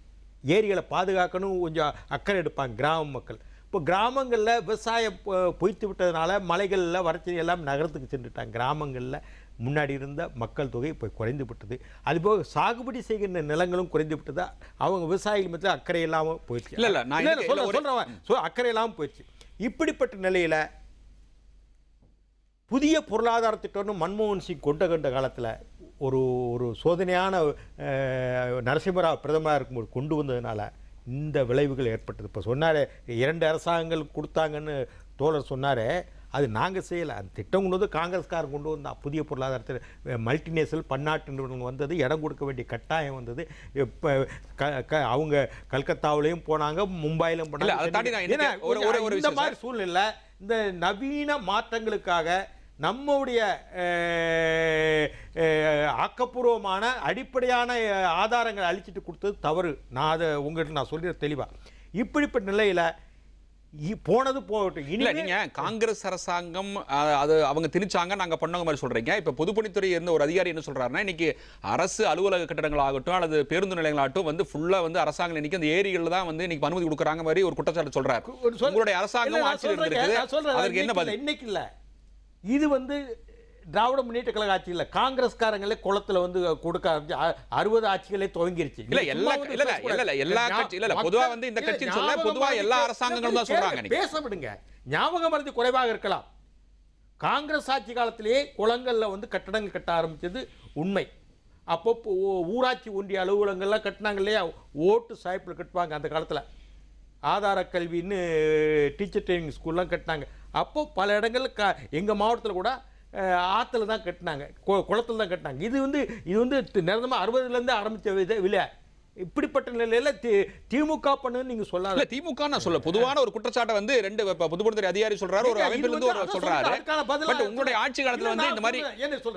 ஏரிகளை பாதுகாக்கணும் கொஞ்சம் அக்கறை எடுப்பாங்க கிராம மக்கள் இப்போ கிராமங்களில் விவசாயம் பொய்த்து விட்டதுனால மலைகளில் வறட்சி எல்லாம் நகரத்துக்கு சென்றுட்டாங்க கிராமங்களில் முன்னாடி இருந்த மக்கள் தொகை இப்போ குறைந்து விட்டது அதுபோக சாகுபடி செய்கின்ற நிலங்களும் குறைந்து விட்டதா அவங்க விவசாயிகள் மத்தியில் அக்கறை இல்லாமல் போயிடுச்சு இல்லை இல்லை நான் சொல்ல சொல்கிறேன் அக்கறை இல்லாமல் போயிடுச்சு இப்படிப்பட்ட நிலையில் புதிய பொருளாதார திட்டம்னு மன்மோகன் சிங் கொண்ட கண்ட காலத்தில் ஒரு ஒரு சோதனையான நரசிம்மராவ் பிரதமராக இருக்கும்போது கொண்டு வந்ததுனால இந்த விளைவுகள் ஏற்பட்டது இப்போ சொன்னார் இரண்டு அரசாங்கங்கள் கொடுத்தாங்கன்னு தோழர் சொன்னார் அது நாங்கள் செய்யலை அந்த திட்டம் கொண்டு வந்து காங்கிரஸ்காரர் கொண்டு வந்தால் புதிய பொருளாதாரத்தில் மல்டிநேஷனல் பன்னாட்டு நிறுவனங்கள் வந்தது இடம் கொடுக்க வேண்டிய கட்டாயம் வந்தது இப்போ அவங்க கல்கத்தாவிலையும் போனாங்க மும்பாயிலும் போனாங்க இந்த மாதிரி சூழ்நிலை இந்த நவீன மாற்றங்களுக்காக நம்முடைய ஆக்கப்பூர்வமான அடிப்படையான ஆதாரங்களை அழிச்சிட்டு கொடுத்தது தவறு நான் அதை உங்கள்கிட்ட நான் சொல்லிடுற தெளிவாக இப்படிப்பட்ட நிலையில் போனது போகட்டும் இல்லை நீங்கள் காங்கிரஸ் அரசாங்கம் அது அவங்க திணிச்சாங்க நாங்கள் பண்ணவங்க மாதிரி சொல்கிறீங்க இப்போ பொதுப்பணித்துறை இருந்த ஒரு அதிகாரி என்ன சொல்கிறாருன்னா இன்றைக்கி அரசு அலுவலக கட்டிடங்களாகட்டும் ஆகட்டும் அல்லது பேருந்து நிலையங்களாகட்டும் வந்து ஃபுல்லாக வந்து அரசாங்கம் இன்றைக்கி அந்த ஏரியில் தான் வந்து இன்றைக்கி அனுமதி கொடுக்குறாங்க மாதிரி ஒரு குற்றச்சாட்டு சொல்கிறார் உங்களுடைய அரசாங்கம் ஆட்சியில் இருந்திருக்கு அதுக்கு என்ன பதில் இன்னைக்கு இல்லை இது வந்து திராவிட முன்னேற்ற கழக ஆட்சியில் காங்கிரஸ்காரங்களே குளத்தில் வந்து கொடுக்க அறுபது ஆட்சிகளே துவங்கிருச்சு இல்ல எல்லா எல்லா கட்சி பொதுவா வந்து இந்த கட்சி சொல்ல பொதுவா எல்லா அரசாங்கங்களும் தான் சொல்றாங்க பேச விடுங்க மருந்து குறைவாக இருக்கலாம் காங்கிரஸ் ஆட்சி காலத்திலேயே குளங்களில் வந்து கட்டடங்கள் கட்ட ஆரம்பித்தது உண்மை அப்போ ஊராட்சி ஒன்றிய அலுவலகங்கள்லாம் கட்டினாங்க இல்லையா ஓட்டு சாய்ப்பில் கட்டுவாங்க அந்த காலத்தில் ஆதார கல்வின்னு டீச்சர் ட்ரைனிங் ஸ்கூல்லாம் கட்டினாங்க அப்போது பல இடங்களில் க எங்கள் மாவட்டத்தில் கூட ஆற்றுல தான் கட்டினாங்க குளத்தில் தான் கட்டினாங்க இது வந்து இது வந்து நிரந்தரமாக அறுபதுலேருந்து ஆரம்பித்த வித விலை இப்படிப்பட்ட நிலையில திமுக பண்ணுன்னு நீங்க சொல்லாத திமுக நான் சொல்ல பொதுவான ஒரு குற்றச்சாட்டை வந்து ரெண்டு பொதுப்படுத்துறை அதிகாரி சொல்றாரு ஒரு அமைப்பில் இருந்து ஒரு சொல்றாரு பட் உங்களுடைய ஆட்சி காலத்துல வந்து இந்த மாதிரி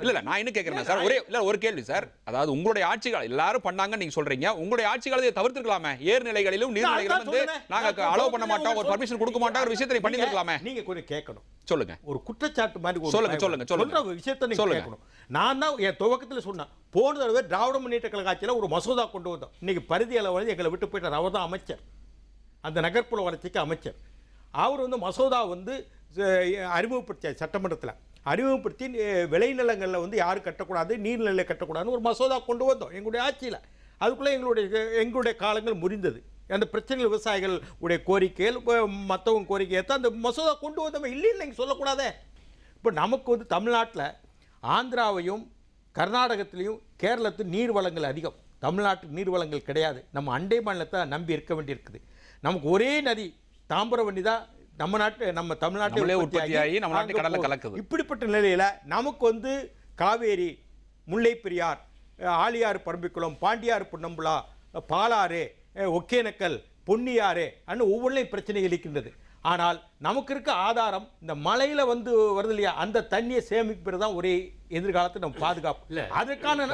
இல்ல இல்ல நான் என்ன கேக்குறேன் சார் ஒரே இல்ல ஒரு கேள்வி சார் அதாவது உங்களுடைய ஆட்சி காலம் எல்லாரும் பண்ணாங்க நீங்க சொல்றீங்க உங்களுடைய ஆட்சி காலத்தை தவிர்த்துக்கலாமே ஏர்நிலைகளிலும் நீர்நிலைகளும் வந்து நாங்க அலோவ் பண்ண மாட்டோம் ஒரு பர்மிஷன் கொடுக்க மாட்டோம் ஒரு விஷயத்தை பண்ணி இருக்கலாமே நீங்க கொஞ்சம் கேட்கணும் சொல்லுங்க ஒரு குற்றச்சாட்டு மாதிரி சொல்லுங்க சொல்லுங்க சொல்லுங்க விஷயத்தை நீங்க கேட்கணும் நான் தான் என் துவக்கத்தில் சொன்னேன் போன தடவை திராவிட முன்னேற்ற கழக ஆட்சியில் ஒரு மசோதா கொண்டு வந்தோம் இன்றைக்கி பரிதி அளவு எங்களை விட்டு போயிட்டார் அவர் தான் அமைச்சர் அந்த நகர்ப்புற வளர்ச்சிக்கு அமைச்சர் அவர் வந்து மசோதா வந்து அறிமுகப்படுத்தியார் சட்டமன்றத்தில் அறிமுகப்படுத்தி விளைநிலங்களில் வந்து யாரும் கட்டக்கூடாது நீர்நிலை கட்டக்கூடாதுன்னு ஒரு மசோதா கொண்டு வந்தோம் எங்களுடைய ஆட்சியில் அதுக்குள்ளே எங்களுடைய எங்களுடைய காலங்கள் முறிந்தது அந்த பிரச்சனைகள் விவசாயிகள் உடைய கோரிக்கைகள் மற்றவங்க கோரிக்கையை தான் அந்த மசோதா கொண்டு வந்தவங்க இல்லை நீங்கள் சொல்லக்கூடாதே இப்போ நமக்கு வந்து தமிழ்நாட்டில் ஆந்திராவையும் கர்நாடகத்திலையும் கேரளத்து நீர் வளங்கள் அதிகம் தமிழ்நாட்டுக்கு நீர் வளங்கள் கிடையாது நம்ம அண்டை மாநிலத்தை நம்பி இருக்க வேண்டியிருக்குது நமக்கு ஒரே நதி தாம்பரம் வண்டி தான் நம்ம நாட்டு நம்ம தமிழ்நாட்டிலே உற்பத்தியாகி நம்ம நாட்டு கடலை கலக்குது இப்படிப்பட்ட நிலையில் நமக்கு வந்து காவேரி முல்லை பெரியார் பரம்பிக்குளம் பாண்டியாறு புன்னம்புலா பாலாறு ஒகேனக்கல் பொன்னியாறு அன்னு ஒவ்வொன்றையும் பிரச்சனைகள் இருக்கின்றது ஆனால் நமக்கு இருக்க ஆதாரம் இந்த மலையில வந்து வருது இல்லையா அந்த தண்ணியை சேமிப்பது தான் ஒரே எதிர்காலத்தை நம்ம பாதுகாப்பு இல்லை அதுக்கான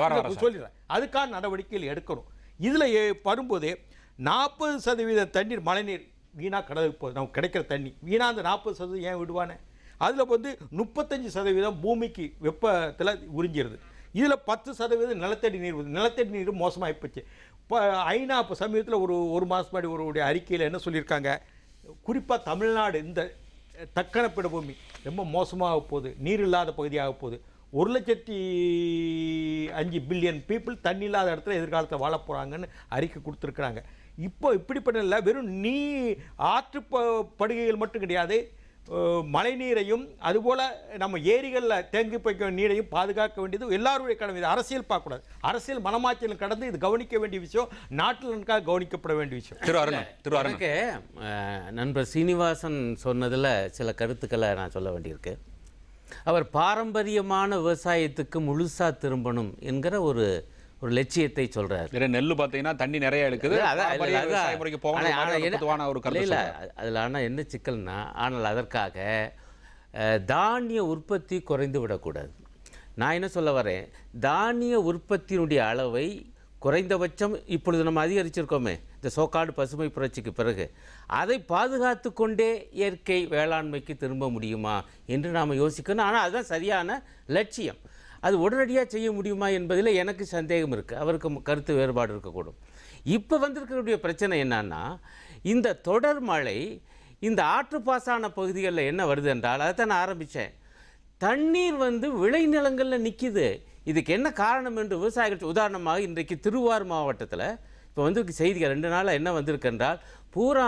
சொல்லிடுறேன் அதுக்கான நடவடிக்கைகள் எடுக்கணும் இதில் வரும்போது நாற்பது சதவீத தண்ணீர் மழைநீர் வீணாக கடலுக்கு போகுது நமக்கு கிடைக்கிற தண்ணி வீணாக அந்த நாற்பது சதவீதம் ஏன் விடுவானே அதில் வந்து முப்பத்தஞ்சு சதவீதம் பூமிக்கு வெப்பத்தில் உறிஞ்சிருது இதில் பத்து சதவீதம் நிலத்தடி நீர் நிலத்தடி நீர் மோசமாகிப்போச்சு இப்போ ஐநா இப்போ சமீபத்தில் ஒரு ஒரு மாதம் முன்னாடி ஒரு அறிக்கையில் என்ன சொல்லியிருக்காங்க குறிப்பாக தமிழ்நாடு இந்த தக்கணப்பிட பூமி ரொம்ப மோசமாக போகுது நீர் இல்லாத பகுதியாக போகுது ஒரு லட்சத்தி அஞ்சு பில்லியன் பீப்புள் தண்ணி இல்லாத இடத்துல எதிர்காலத்தில் வாழ போகிறாங்கன்னு அறிக்கை கொடுத்துருக்குறாங்க இப்போ இப்படிப்பட்ட இல்லை வெறும் நீ ஆற்று ப படுகைகள் மட்டும் கிடையாது மழை நீரையும் அதுபோல் நம்ம ஏரிகளில் தேங்கி போய்க்க நீரையும் பாதுகாக்க வேண்டியது எல்லாருடைய கடமை இது அரசியல் பார்க்கக்கூடாது அரசியல் மனமாற்றம் கடந்து இது கவனிக்க வேண்டிய விஷயம் நாட்டில் கவனிக்கப்பட வேண்டிய விஷயம் திரு அருண் திரு அருணுக்கு நண்பர் சீனிவாசன் சொன்னதில் சில கருத்துக்களை நான் சொல்ல வேண்டியிருக்கு அவர் பாரம்பரியமான விவசாயத்துக்கு முழுசாக திரும்பணும் என்கிற ஒரு ஒரு லட்சியத்தை சொல்கிறார் நெல் பார்த்தீங்கன்னா தண்ணி நிறைய எடுக்குது அதான் ஒரு அதில் ஆனால் என்ன சிக்கல்னா ஆனால் அதற்காக தானிய உற்பத்தி குறைந்து விடக்கூடாது நான் என்ன சொல்ல வரேன் தானிய உற்பத்தியினுடைய அளவை குறைந்தபட்சம் இப்பொழுது நம்ம அதிகரிச்சிருக்கோமே இந்த சோக்காடு பசுமை புரட்சிக்கு பிறகு அதை பாதுகாத்து கொண்டே இயற்கை வேளாண்மைக்கு திரும்ப முடியுமா என்று நாம் யோசிக்கணும் ஆனால் அதுதான் சரியான லட்சியம் அது உடனடியாக செய்ய முடியுமா என்பதில் எனக்கு சந்தேகம் இருக்குது அவருக்கு கருத்து வேறுபாடு இருக்கக்கூடும் இப்போ வந்திருக்கக்கூடிய பிரச்சனை என்னன்னா இந்த தொடர் மழை இந்த ஆற்றுப்பாசான பகுதிகளில் என்ன வருது என்றால் அதை தான் நான் ஆரம்பித்தேன் தண்ணீர் வந்து விளைநிலங்களில் நிற்கிது இதுக்கு என்ன காரணம் என்று விவசாயிகள் உதாரணமாக இன்றைக்கு திருவாரூர் மாவட்டத்தில் இப்போ வந்து செய்திகள் ரெண்டு நாளாக என்ன வந்திருக்கென்றால் பூரா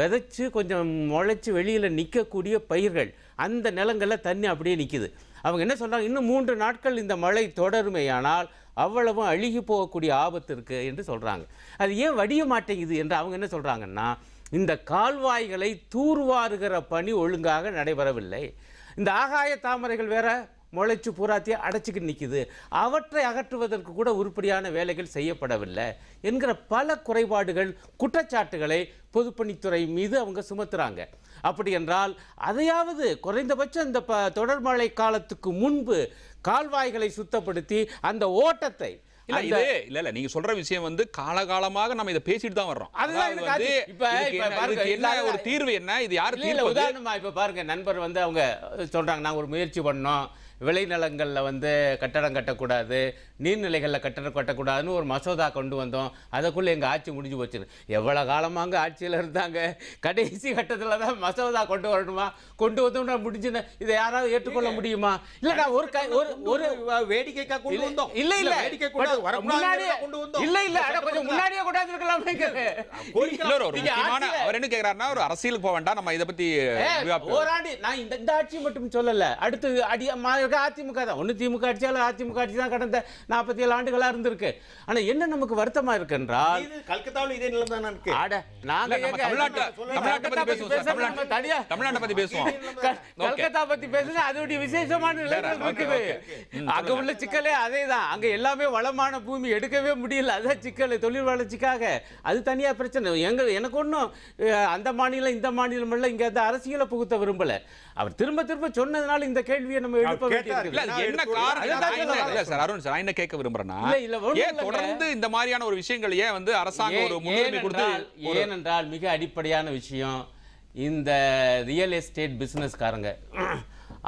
விதைச்சி கொஞ்சம் முளைச்சி வெளியில் நிற்கக்கூடிய பயிர்கள் அந்த நிலங்களில் தண்ணி அப்படியே நிற்கிது அவங்க என்ன சொல்கிறாங்க இன்னும் மூன்று நாட்கள் இந்த மழை தொடருமையானால் அவ்வளவும் அழுகி போகக்கூடிய ஆபத்து இருக்குது என்று சொல்கிறாங்க அது ஏன் வடிய மாட்டேங்குது என்று அவங்க என்ன சொல்கிறாங்கன்னா இந்த கால்வாய்களை தூர்வாருகிற பணி ஒழுங்காக நடைபெறவில்லை இந்த ஆகாய தாமரைகள் வேற முளைச்சு பூராத்தையும் அடைச்சிக்கிட்டு நிற்கிது அவற்றை அகற்றுவதற்கு கூட உருப்படியான வேலைகள் செய்யப்படவில்லை என்கிற பல குறைபாடுகள் குற்றச்சாட்டுகளை பொதுப்பணித்துறை மீது அவங்க சுமத்துறாங்க அப்படி என்றால் அதையாவது குறைந்தபட்சம் இந்த ப மழை காலத்துக்கு முன்பு கால்வாய்களை சுத்தப்படுத்தி அந்த ஓட்டத்தை நீங்க சொல்ற விஷயம் வந்து நம்ம வர்றோம் அதாவது ஒரு தீர்வு என்ன இது பாருங்க நண்பர் வந்து அவங்க சொல்றாங்க நான் ஒரு முயற்சி பண்ணோம் விளைநிலங்களில் வந்து கட்டடம் கட்டக்கூடாது நீர்நிலைகளில் கட்டணம் கட்டக்கூடாதுன்னு ஒரு மசோதா கொண்டு வந்தோம் அதுக்குள்ளே எங்கள் ஆட்சி முடிஞ்சு போச்சு எவ்வளோ காலமாக ஆட்சியில் இருந்தாங்க கடைசி கட்டத்தில் தான் மசோதா கொண்டு வரணுமா கொண்டு வந்தோம்னா முடிஞ்சுன்னு இதை யாராவது ஏற்றுக்கொள்ள முடியுமா இல்லடா ஒரு கை ஒரு ஒரு வேடிக்கைக்கா கொண்டு வந்தோம் இல்ல இல்ல வேடிக்கை கூட வர முன்னாடி கொண்டு வந்தோம் இல்லை இல்ல கொஞ்சம் முன்னாடியே கூட இருக்கலாம் இல்ல ஒரு முக்கியமான அவர் என்ன கேக்குறாருன்னா ஒரு அரசியலுக்கு போக வேண்டாம் நம்ம இத பத்தி ஓராண்டு நான் இந்த இந்த ஆட்சி மட்டும் சொல்லல அடுத்து அடி அதிமுக தான் ஒன்னு திமுக ஆட்சியால அதிமுக ஆட்சி தான் கடந்த நாற்பத்தி ஏழு ஆண்டுகளா இருந்திருக்கு ஆனா என்ன நமக்கு வருத்தமாக இருக்குன்றால் கல்கத்தாவில் இதே நிலம் தான் இருக்கு ஆட நாங்கள் தமிழ்நாட்டை பேசுவோம் கல்கத்தா பற்றி பேசுனா அதோடைய விசேஷமான நிலைகள் இருக்குது அங்கே உள்ள சிக்கலே அதே தான் அங்கே எல்லாமே வளமான பூமி எடுக்கவே முடியல அதான் சிக்கல் தொழில் வளர்ச்சிக்காக அது தனியா பிரச்சனை எங்க எனக்கு ஒன்றும் அந்த மாநிலம் இந்த மாநிலம் இல்லை இங்கே அரசியலை புகுத்த விரும்பலை அவர் திரும்ப திரும்ப சொன்னதுனால இந்த கேள்வியை நம்ம எழுப்ப என்ன சார் அருண் சார் என்ன கேட்க விரும்புறேன்னா தொடர்ந்து இந்த மாதிரியான ஒரு விஷயங்கள் ஏன் வந்து அரசாங்கம் ஒரு முன்னுரிமை கொடுத்து ஏனென்றால் மிக அடிப்படையான விஷயம் இந்த ரியல் எஸ்டேட் காரங்க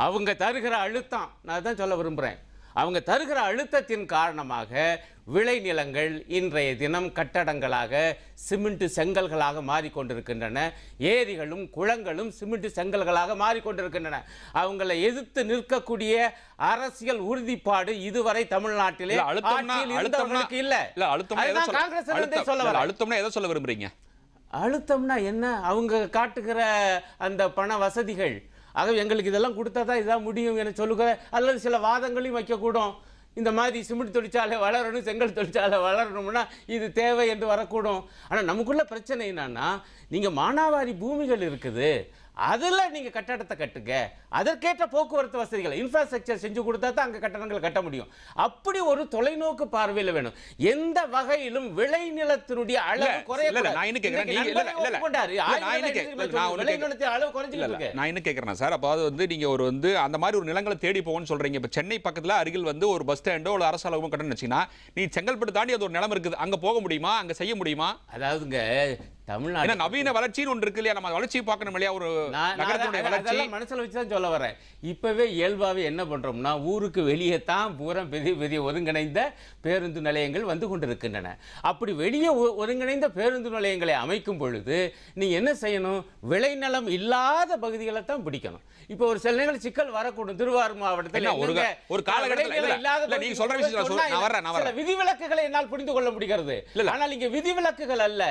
அவங்க தருகிற அழுத்தம் நான் தான் சொல்ல விரும்புறேன் அவங்க தருகிற அழுத்தத்தின் காரணமாக விளைநிலங்கள் இன்றைய தினம் கட்டடங்களாக சிமெண்ட் செங்கல்களாக மாறிக்கொண்டிருக்கின்றன ஏரிகளும் குளங்களும் சிமெண்ட் செங்கல்களாக மாறிக்கொண்டிருக்கின்றன அவங்களை எதிர்த்து நிற்கக்கூடிய அரசியல் உறுதிப்பாடு இதுவரை தமிழ்நாட்டிலே அழுத்தம் சொல்ல அழுத்தம்னா சொல்ல விரும்புறீங்க அழுத்தம்னா என்ன அவங்க காட்டுகிற அந்த பண வசதிகள் ஆகவே எங்களுக்கு இதெல்லாம் கொடுத்தா தான் இதான் முடியும் என சொல்லுகிற அல்லது சில வாதங்களையும் வைக்கக்கூடும் இந்த மாதிரி சிமெண்ட் தொழிற்சாலை வளரணும் செங்கல் தொழிற்சாலை வளரணும்னா இது தேவை என்று வரக்கூடும் ஆனால் நமக்குள்ள பிரச்சனை என்னன்னா நீங்கள் மானாவாரி பூமிகள் இருக்குது அதில் நீங்கள் கட்டடத்தை கட்டுங்க அதற்கேற்ற போக்குவரத்து வசதிகள் இன்ஃப்ராஸ்ட்ரக்சர் செஞ்சு கொடுத்தா தான் அங்கே கட்டணங்களை கட்ட முடியும் அப்படி ஒரு தொலைநோக்கு பார்வையில் வேணும் எந்த வகையிலும் விளைநிலத்தினுடைய அளவு கேட்கறேன் சார் அப்போ வந்து நீங்கள் ஒரு வந்து அந்த மாதிரி ஒரு நிலங்களை தேடி போகணும்னு சொல்கிறீங்க இப்போ சென்னை பக்கத்தில் அருகில் வந்து ஒரு பஸ் ஸ்டாண்டோ ஒரு அரசு அளவு கட்டணம் வச்சுன்னா நீ செங்கல்பட்டு தாண்டி அது ஒரு நிலம் இருக்குது அங்கே போக முடியுமா அங்கே செய்ய முடியுமா அதாவதுங்க தமிழ்நாடு நவீன வளர்ச்சின்னு ஒன்று இருக்கு இல்லையா நம்ம வளர்ச்சியை பார்க்கணும் இல்லையா ஒரு நகரத்தினுடைய மனசில் வச்சு தான் சொல்ல வரேன் இப்பவே இயல்பாவே என்ன பண்றோம்னா ஊருக்கு வெளியே தான் பூரா பெரிய பெரிய ஒருங்கிணைந்த பேருந்து நிலையங்கள் வந்து கொண்டிருக்கின்றன அப்படி வெளியே ஒருங்கிணைந்த பேருந்து நிலையங்களை அமைக்கும் பொழுது நீ என்ன செய்யணும் விளைநலம் இல்லாத பகுதிகளை தான் பிடிக்கணும் இப்போ ஒரு சில நேரம் சிக்கல் வரக்கூடும் திருவாரூர் மாவட்டத்தில் ஒரு ஒரு காலகட்டத்தில் இல்லாத நீங்கள் சொல்கிற விஷயம் விதிவிலக்குகளை என்னால் புரிந்து கொள்ள முடிகிறது ஆனால் இங்கே விதிவிலக்குகள் அல்ல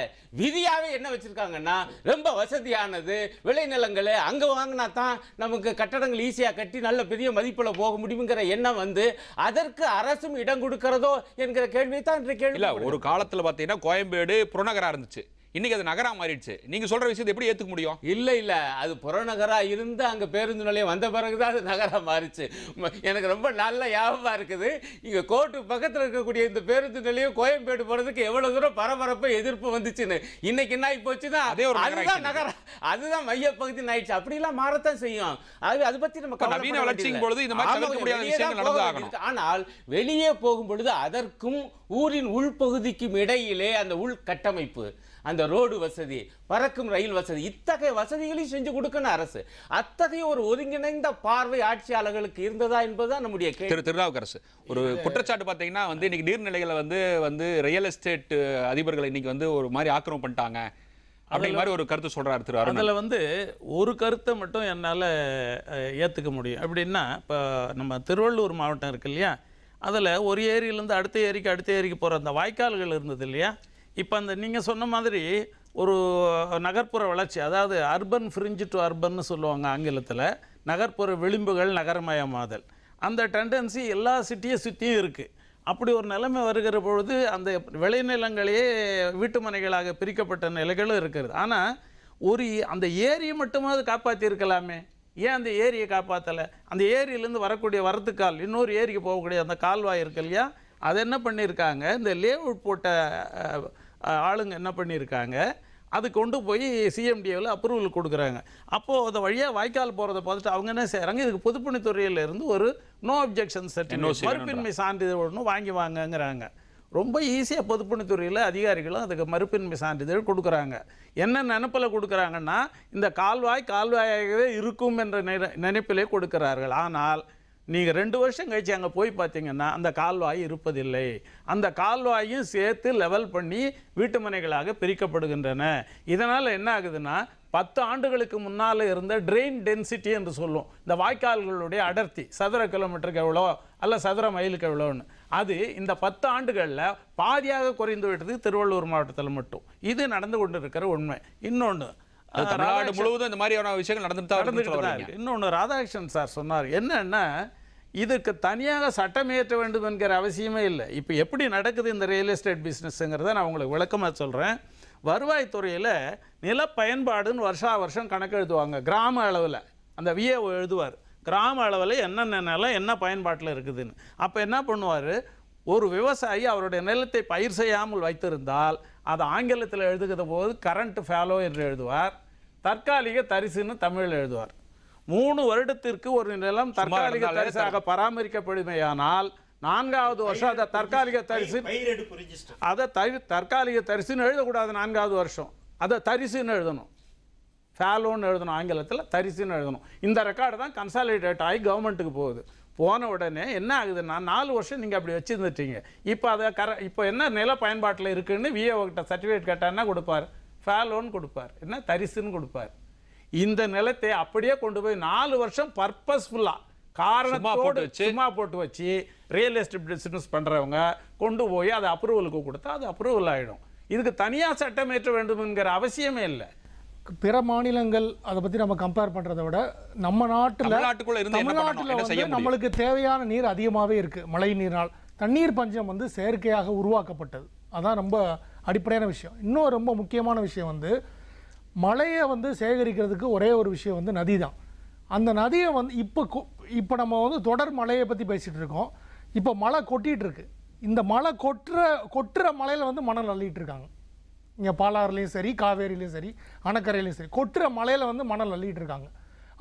விதியாக ஃபுல்லாகவே என்ன வச்சுருக்காங்கன்னா ரொம்ப வசதியானது விளைநிலங்கள் அங்கே வாங்கினா தான் நமக்கு கட்டடங்கள் ஈஸியாக கட்டி நல்ல பெரிய மதிப்பில் போக முடியுங்கிற எண்ணம் வந்து அதற்கு அரசும் இடம் கொடுக்கிறதோ என்கிற கேள்வி தான் இன்றைய கேள்வி ஒரு காலத்தில் பார்த்தீங்கன்னா கோயம்பேடு புறநகராக இருந்துச்சு இன்னைக்கு அது நகரா மாறிடுச்சு நீங்க சொல்ற விஷயத்தை எப்படி ஏத்துக்க முடியும் இல்ல இல்ல அது புறநகரா இருந்து அங்க பேருந்து நிலையம் வந்த பிறகுதான் அது நகரா மாறிச்சு எனக்கு ரொம்ப நல்ல யாபமா இருக்குது இங்க கோர்ட்டு பக்கத்தில் இருக்கக்கூடிய இந்த பேருந்து நிலையம் கோயம்பேடு போறதுக்கு எவ்வளவு தூரம் பரபரப்பு எதிர்ப்பு வந்துச்சுன்னு இன்னைக்கு என்ன போச்சுதான் அதே ஒரு அதுதான் நகரம் அதுதான் மைய பகுதி ஆயிடுச்சு அப்படிலாம் மாறத்தான் செய்யும் அது அதை பத்தி நம்ம நவீன வளர்ச்சியின் பொழுது இந்த மாதிரி ஆனால் வெளியே போகும் பொழுது அதற்கும் ஊரின் உள்பகுதிக்கும் இடையிலே அந்த உள்கட்டமைப்பு அந்த ரோடு வசதி பறக்கும் ரயில் வசதி இத்தகைய வசதிகளையும் செஞ்சு கொடுக்கணும் அரசு அத்தகைய ஒரு ஒருங்கிணைந்த பார்வை ஆட்சியாளர்களுக்கு இருந்ததா என்பதுதான் நம்முடைய திரு திருநாவுக்கரசு ஒரு குற்றச்சாட்டு பார்த்தீங்கன்னா வந்து இன்னைக்கு நீர்நிலைகளை வந்து வந்து ரியல் எஸ்டேட் அதிபர்களை இன்னைக்கு வந்து ஒரு மாதிரி ஆக்கிரமம் பண்ணிட்டாங்க அப்படிங்கிற மாதிரி ஒரு கருத்து சொல்கிறார் திரு அதில் வந்து ஒரு கருத்தை மட்டும் என்னால் ஏற்றுக்க முடியும் அப்படின்னா இப்போ நம்ம திருவள்ளூர் மாவட்டம் இருக்கு இல்லையா அதில் ஒரு ஏரியிலேருந்து அடுத்த ஏரிக்கு அடுத்த ஏரிக்கு போகிற அந்த வாய்க்கால்கள் இருந்தது இல்லையா இப்போ அந்த நீங்கள் சொன்ன மாதிரி ஒரு நகர்ப்புற வளர்ச்சி அதாவது அர்பன் ஃப்ரிஞ்சு டு அர்பன் சொல்லுவாங்க ஆங்கிலத்தில் நகர்ப்புற விளிம்புகள் நகரமயமாதல் அந்த டெண்டன்சி எல்லா சிட்டியை சுற்றியும் இருக்குது அப்படி ஒரு நிலைமை வருகிற பொழுது அந்த விளைநிலங்களையே வீட்டு மனைகளாக பிரிக்கப்பட்ட நிலைகளும் இருக்கிறது ஆனால் ஒரு அந்த ஏரியை மட்டுமாவது காப்பாற்றியிருக்கலாமே ஏன் அந்த ஏரியை காப்பாற்றலை அந்த ஏரியிலேருந்து வரக்கூடிய வரத்துக்கால் இன்னொரு ஏரிக்கு போகக்கூடிய அந்த கால்வாய் இருக்கு இல்லையா அதை என்ன பண்ணியிருக்காங்க இந்த லேவுட் போட்ட ஆளுங்க என்ன பண்ணியிருக்காங்க அது கொண்டு போய் சிஎம்டிஏவில் அப்ரூவல் கொடுக்குறாங்க அப்போது அதை வழியாக வாய்க்கால் போகிறத பார்த்துட்டு அவங்க என்ன செய்கிறாங்க இதுக்கு பொதுப்பணித்துறையிலேருந்து ஒரு நோ அப்ஜெக்ஷன் சர்டிஃபிகேட் மறுப்பின்மை சான்றிதழ் ஒன்று வாங்கி வாங்கங்கிறாங்க ரொம்ப ஈஸியாக பொதுப்பணித்துறையில் அதிகாரிகளும் அதுக்கு மறுப்பின்மை சான்றிதழ் கொடுக்குறாங்க என்ன நினப்பில் கொடுக்குறாங்கன்னா இந்த கால்வாய் கால்வாயாகவே இருக்கும் என்ற நினைப்பிலே கொடுக்கிறார்கள் ஆனால் நீங்கள் ரெண்டு வருஷம் கழித்து அங்கே போய் பார்த்தீங்கன்னா அந்த கால்வாய் இருப்பதில்லை அந்த கால்வாயும் சேர்த்து லெவல் பண்ணி வீட்டு மனைகளாக பிரிக்கப்படுகின்றன இதனால் என்ன ஆகுதுன்னா பத்து ஆண்டுகளுக்கு முன்னால் இருந்த ட்ரெயின் டென்சிட்டி என்று சொல்லும் இந்த வாய்க்கால்களுடைய அடர்த்தி சதுர கிலோமீட்டருக்கு எவ்வளோ அல்ல சதுர மைலுக்கு எவ்வளோன்னு அது இந்த பத்து ஆண்டுகளில் பாதியாக குறைந்து விட்டது திருவள்ளூர் மாவட்டத்தில் மட்டும் இது நடந்து கொண்டிருக்கிற உண்மை இன்னொன்று தமிழ்நாடு முழுவதும் இந்த மாதிரியான விஷயங்கள் நடந்துட்டு நடந்துட்டு தான் இருக்கு இன்னொன்று ராதாகிருஷ்ணன் சார் சொன்னார் என்னன்னா இதுக்கு தனியாக சட்டம் ஏற்ற வேண்டும் என்கிற அவசியமே இல்லை இப்போ எப்படி நடக்குது இந்த ரியல் எஸ்டேட் பிஸ்னஸ்ங்கிறத நான் உங்களுக்கு விளக்கமாக சொல்கிறேன் வருவாய்த்துறையில் நில பயன்பாடுன்னு வருஷா வருஷம் கணக்கு எழுதுவாங்க கிராம அளவில் அந்த விஏஓ எழுதுவார் கிராம அளவில் என்னென்ன நிலம் என்ன பயன்பாட்டில் இருக்குதுன்னு அப்போ என்ன பண்ணுவார் ஒரு விவசாயி அவருடைய நிலத்தை பயிர் செய்யாமல் வைத்திருந்தால் அது ஆங்கிலத்தில் எழுதுகிற போது கரண்ட் ஃபேலோ என்று எழுதுவார் தற்காலிக தரிசுன்னு தமிழில் எழுதுவார் மூணு வருடத்திற்கு ஒரு நிலம் தற்காலிக தரிசாக பராமரிக்கப்படுமையானால் நான்காவது வருஷம் அதை தற்காலிக தரிசு அதை தற்காலிக தரிசுன்னு எழுதக்கூடாது நான்காவது வருஷம் அதை தரிசுன்னு எழுதணும் ஃபேலோன்னு எழுதணும் ஆங்கிலத்தில் தரிசுன்னு எழுதணும் இந்த ரெக்கார்டு தான் கன்சாலிடேட் ஆகி கவர்மெண்ட்டுக்கு போகுது போன உடனே என்ன ஆகுதுன்னா நாலு வருஷம் நீங்கள் அப்படி வச்சுருந்துட்டீங்க இப்போ அதை கர இப்போ என்ன நில பயன்பாட்டில் இருக்குதுன்னு விஏஓ கிட்ட சர்டிஃபிகேட் கேட்டால் என்ன கொடுப்பார் ஃபேலோன்னு கொடுப்பார் என்ன தரிசுன்னு கொடுப்பார் இந்த நிலத்தை அப்படியே கொண்டு போய் நாலு வருஷம் பர்பஸ்ஃபுல்லாக காரணத்தோடு சும்மா போட்டு வச்சு ரியல் எஸ்டேட் பிஸ்னஸ் பண்ணுறவங்க கொண்டு போய் அதை அப்ரூவலுக்கு கொடுத்தா அது அப்ரூவல் ஆகிடும் இதுக்கு தனியாக சட்டம் ஏற்ற வேண்டும்ங்கிற அவசியமே இல்லை பிற மாநிலங்கள் அதை பற்றி நம்ம கம்பேர் பண்ணுறத விட நம்ம நாட்டில் தமிழ்நாட்டில் வந்து நம்மளுக்கு தேவையான நீர் அதிகமாகவே இருக்குது மழை நீரினால் தண்ணீர் பஞ்சம் வந்து செயற்கையாக உருவாக்கப்பட்டது அதான் ரொம்ப அடிப்படையான விஷயம் இன்னும் ரொம்ப முக்கியமான விஷயம் வந்து மழையை வந்து சேகரிக்கிறதுக்கு ஒரே ஒரு விஷயம் வந்து நதி தான் அந்த நதியை வந்து இப்போ இப்போ நம்ம வந்து தொடர் மழையை பற்றி பேசிகிட்டு இருக்கோம் இப்போ மழை கொட்டிகிட்ருக்கு இந்த மழை கொட்டுற கொட்டுற மலையில் வந்து மணல் அள்ளிட்டு இருக்காங்க இங்கே பாலாறுலேயும் சரி காவேரியிலையும் சரி அணக்கரையிலையும் சரி கொட்டுற மலையில் வந்து மணல் அள்ளிட்டு இருக்காங்க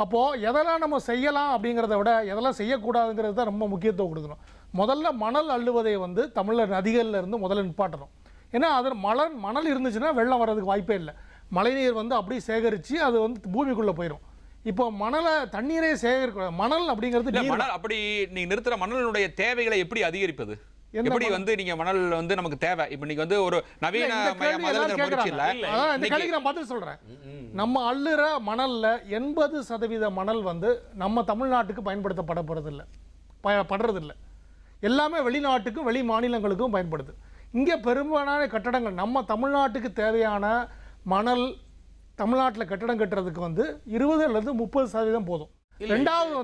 அப்போது எதெல்லாம் நம்ம செய்யலாம் அப்படிங்கிறத விட எதெல்லாம் செய்யக்கூடாதுங்கிறது தான் ரொம்ப முக்கியத்துவம் கொடுக்கணும் முதல்ல மணல் அள்ளுவதை வந்து தமிழர் நதிகளில் இருந்து முதல்ல நிப்பாட்டணும் ஏன்னா அதில் மலர் மணல் இருந்துச்சுன்னா வெள்ளம் வர்றதுக்கு வாய்ப்பே இல்லை மழைநீர் வந்து அப்படியே சேகரித்து அது வந்து பூமிக்குள்ளே போயிடும் இப்போ மணலை தண்ணீரே சேகரிக்க மணல் அப்படிங்கிறது மணல் அப்படி நீங்கள் நிறுத்துகிற மணலினுடைய தேவைகளை எப்படி அதிகரிப்பது எப்படி வந்து நீங்க மணல் வந்து நமக்கு தேவை இப்போ நீங்க வந்து ஒரு நவீன நான் பதில் சொல்றேன் நம்ம அள்ளுற மணல்ல எண்பது சதவீத மணல் வந்து நம்ம தமிழ்நாட்டுக்கு பயன்படுத்தப்பட போறது இல்லை படுறது இல்லை எல்லாமே வெளிநாட்டுக்கும் வெளி மாநிலங்களுக்கும் பயன்படுது இங்கே பெரும்பாலான கட்டடங்கள் நம்ம தமிழ்நாட்டுக்கு தேவையான மணல் தமிழ்நாட்டில் கட்டடம் கட்டுறதுக்கு வந்து இருபது அல்லது முப்பது சதவீதம் போதும் ரெண்டாவது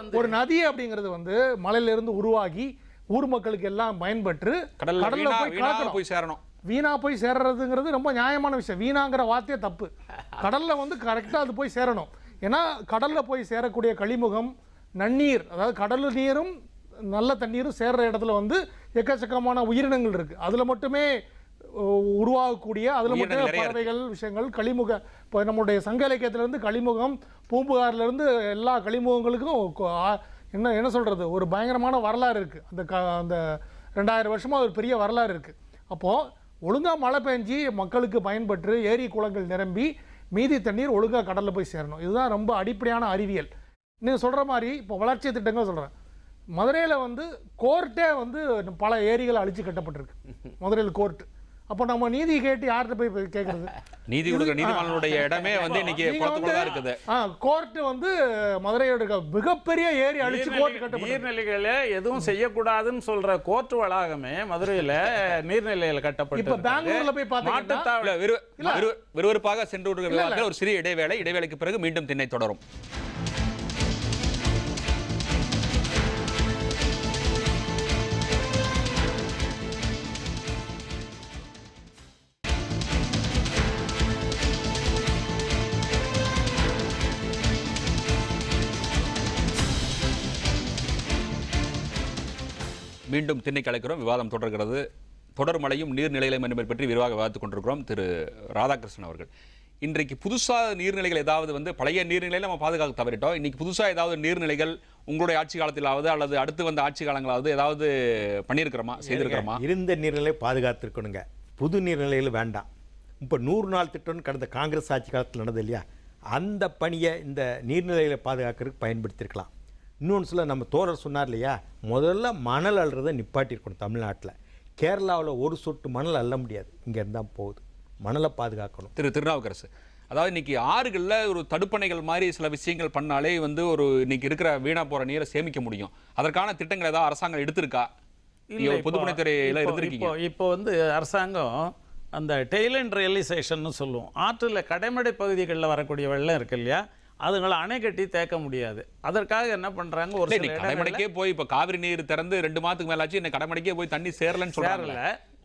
வந்து ஒரு நதி அப்படிங்கிறது வந்து மலையிலிருந்து உருவாகி ஊர் மக்களுக்கு எல்லாம் பயன்பட்டு கடல்ல போய் கலக்கணும் போய் சேரணும் வீணா போய் சேர்றதுங்கிறது ரொம்ப நியாயமான விஷயம் வீணாங்கிற வார்த்தையே தப்பு [LAUGHS] கடல்ல வந்து கரெக்டாக அது போய் சேரணும் ஏன்னா கடல்ல போய் சேரக்கூடிய கழிமுகம் நன்னீர் அதாவது கடல் நீரும் நல்ல தண்ணீரும் சேர்கிற இடத்துல வந்து எக்கச்சக்கமான உயிரினங்கள் இருக்குது அதில் மட்டுமே உருவாகக்கூடிய அதில் மட்டுமே பறவைகள் விஷயங்கள் களிமுக இப்போ நம்மளுடைய சங்க இலக்கியத்திலேருந்து கழிமுகம் பூம்புகார்லேருந்து எல்லா களிமுகங்களுக்கும் என்ன என்ன சொல்கிறது ஒரு பயங்கரமான வரலாறு இருக்குது அந்த க அந்த ரெண்டாயிரம் வருஷமாக ஒரு பெரிய வரலாறு இருக்குது அப்போது ஒழுங்காக மழை பெஞ்சி மக்களுக்கு பயன்பட்டு ஏரி குளங்கள் நிரம்பி மீதி தண்ணீர் ஒழுங்காக கடலில் போய் சேரணும் இதுதான் ரொம்ப அடிப்படையான அறிவியல் நீங்கள் சொல்கிற மாதிரி இப்போ வளர்ச்சி திட்டங்கள் சொல்கிறேன் மதுரையில் வந்து கோர்ட்டே வந்து பல ஏரிகளை அழிச்சு கட்டப்பட்டிருக்கு மதுரையில் கோர்ட் அப்போ நம்ம நீதி கேட்டு யார்கிட்ட போய் கேட்கறது நீதி நீதிமன்றனுடைய இடமே வந்து இன்னைக்கு இருக்குது ஆ கோர்ட் வந்து மதுரையோட மிகப்பெரிய ஏரி அழிச்சு கோர்ட் கட்ட நீர்நிலைகள எதுவும் செய்யக்கூடாதுன்னு சொல்ற கோர்ட் வளாகமே மதுரையில [LAUGHS] நீர்நிலையில கட்டப்பட்டு பெங்களூர்ல போய் பார்த்தீங்கன்னா விறுவிறுப்பாக சென்று ஒரு சிறிய இடைவேளை இடைவேளைக்கு பிறகு மீண்டும் திண்ணை தொடரும் மீண்டும் திண்ணை கலக்கிறோம் விவாதம் தொடர்கிறது தொடர் மழையும் நீர்நிலைகளும் என்பது பற்றி விரிவாக விவாதித்துக் கொண்டிருக்கிறோம் திரு ராதாகிருஷ்ணன் அவர்கள் இன்றைக்கு புதுசாக நீர்நிலைகள் ஏதாவது வந்து பழைய நீர்நிலையில் நம்ம பாதுகாக்க தவறிட்டோம் இன்றைக்கி புதுசாக ஏதாவது நீர்நிலைகள் உங்களுடைய ஆட்சி காலத்திலாவது அல்லது அடுத்து வந்த ஆட்சி காலங்களாவது ஏதாவது பண்ணியிருக்கிறோமா செய்திருக்கிறோமா இருந்த நீர்நிலை பாதுகாத்துருக்கணுங்க புது நீர்நிலைகள் வேண்டாம் இப்போ நூறு நாள் திட்டம்னு கடந்த காங்கிரஸ் ஆட்சி காலத்தில் நடந்தது இல்லையா அந்த பணியை இந்த நீர்நிலைகளை பாதுகாக்கிறதுக்கு பயன்படுத்தியிருக்கலாம் இன்னொன்று சில நம்ம தோழர் சொன்னார் இல்லையா முதல்ல மணல் அல்றத நிப்பாட்டியிருக்கணும் தமிழ்நாட்டில் கேரளாவில் ஒரு சொட்டு மணல் அள்ள முடியாது இங்கே இருந்தால் போகுது மணலை பாதுகாக்கணும் திரு திருநாவுக்கரசு அதாவது இன்றைக்கி ஆறுகளில் ஒரு தடுப்பணைகள் மாதிரி சில விஷயங்கள் பண்ணாலே வந்து ஒரு இன்றைக்கி இருக்கிற வீணாக போகிற நீரை சேமிக்க முடியும் அதற்கான திட்டங்கள் ஏதாவது அரசாங்கம் எடுத்திருக்கா இல்லை பொதுப்பணித்துறையில் இருந்திருக்கீங்க இப்போ வந்து அரசாங்கம் அந்த டெய்லண்ட் ரியலைசேஷன் சொல்லுவோம் ஆற்றில் கடைமடை பகுதிகளில் வரக்கூடிய வெள்ளம் இருக்கு இல்லையா அதுங்களை அணை கட்டி தேக்க முடியாது அதற்காக என்ன பண்றாங்க ஒரு சில கடைமடைக்கே போய் இப்போ காவிரி நீர் திறந்து ரெண்டு மாதத்துக்கு மேலாச்சு என்ன கடைமடைக்கே போய் தண்ணி சேரலன்னு சொல்றாங்கல்ல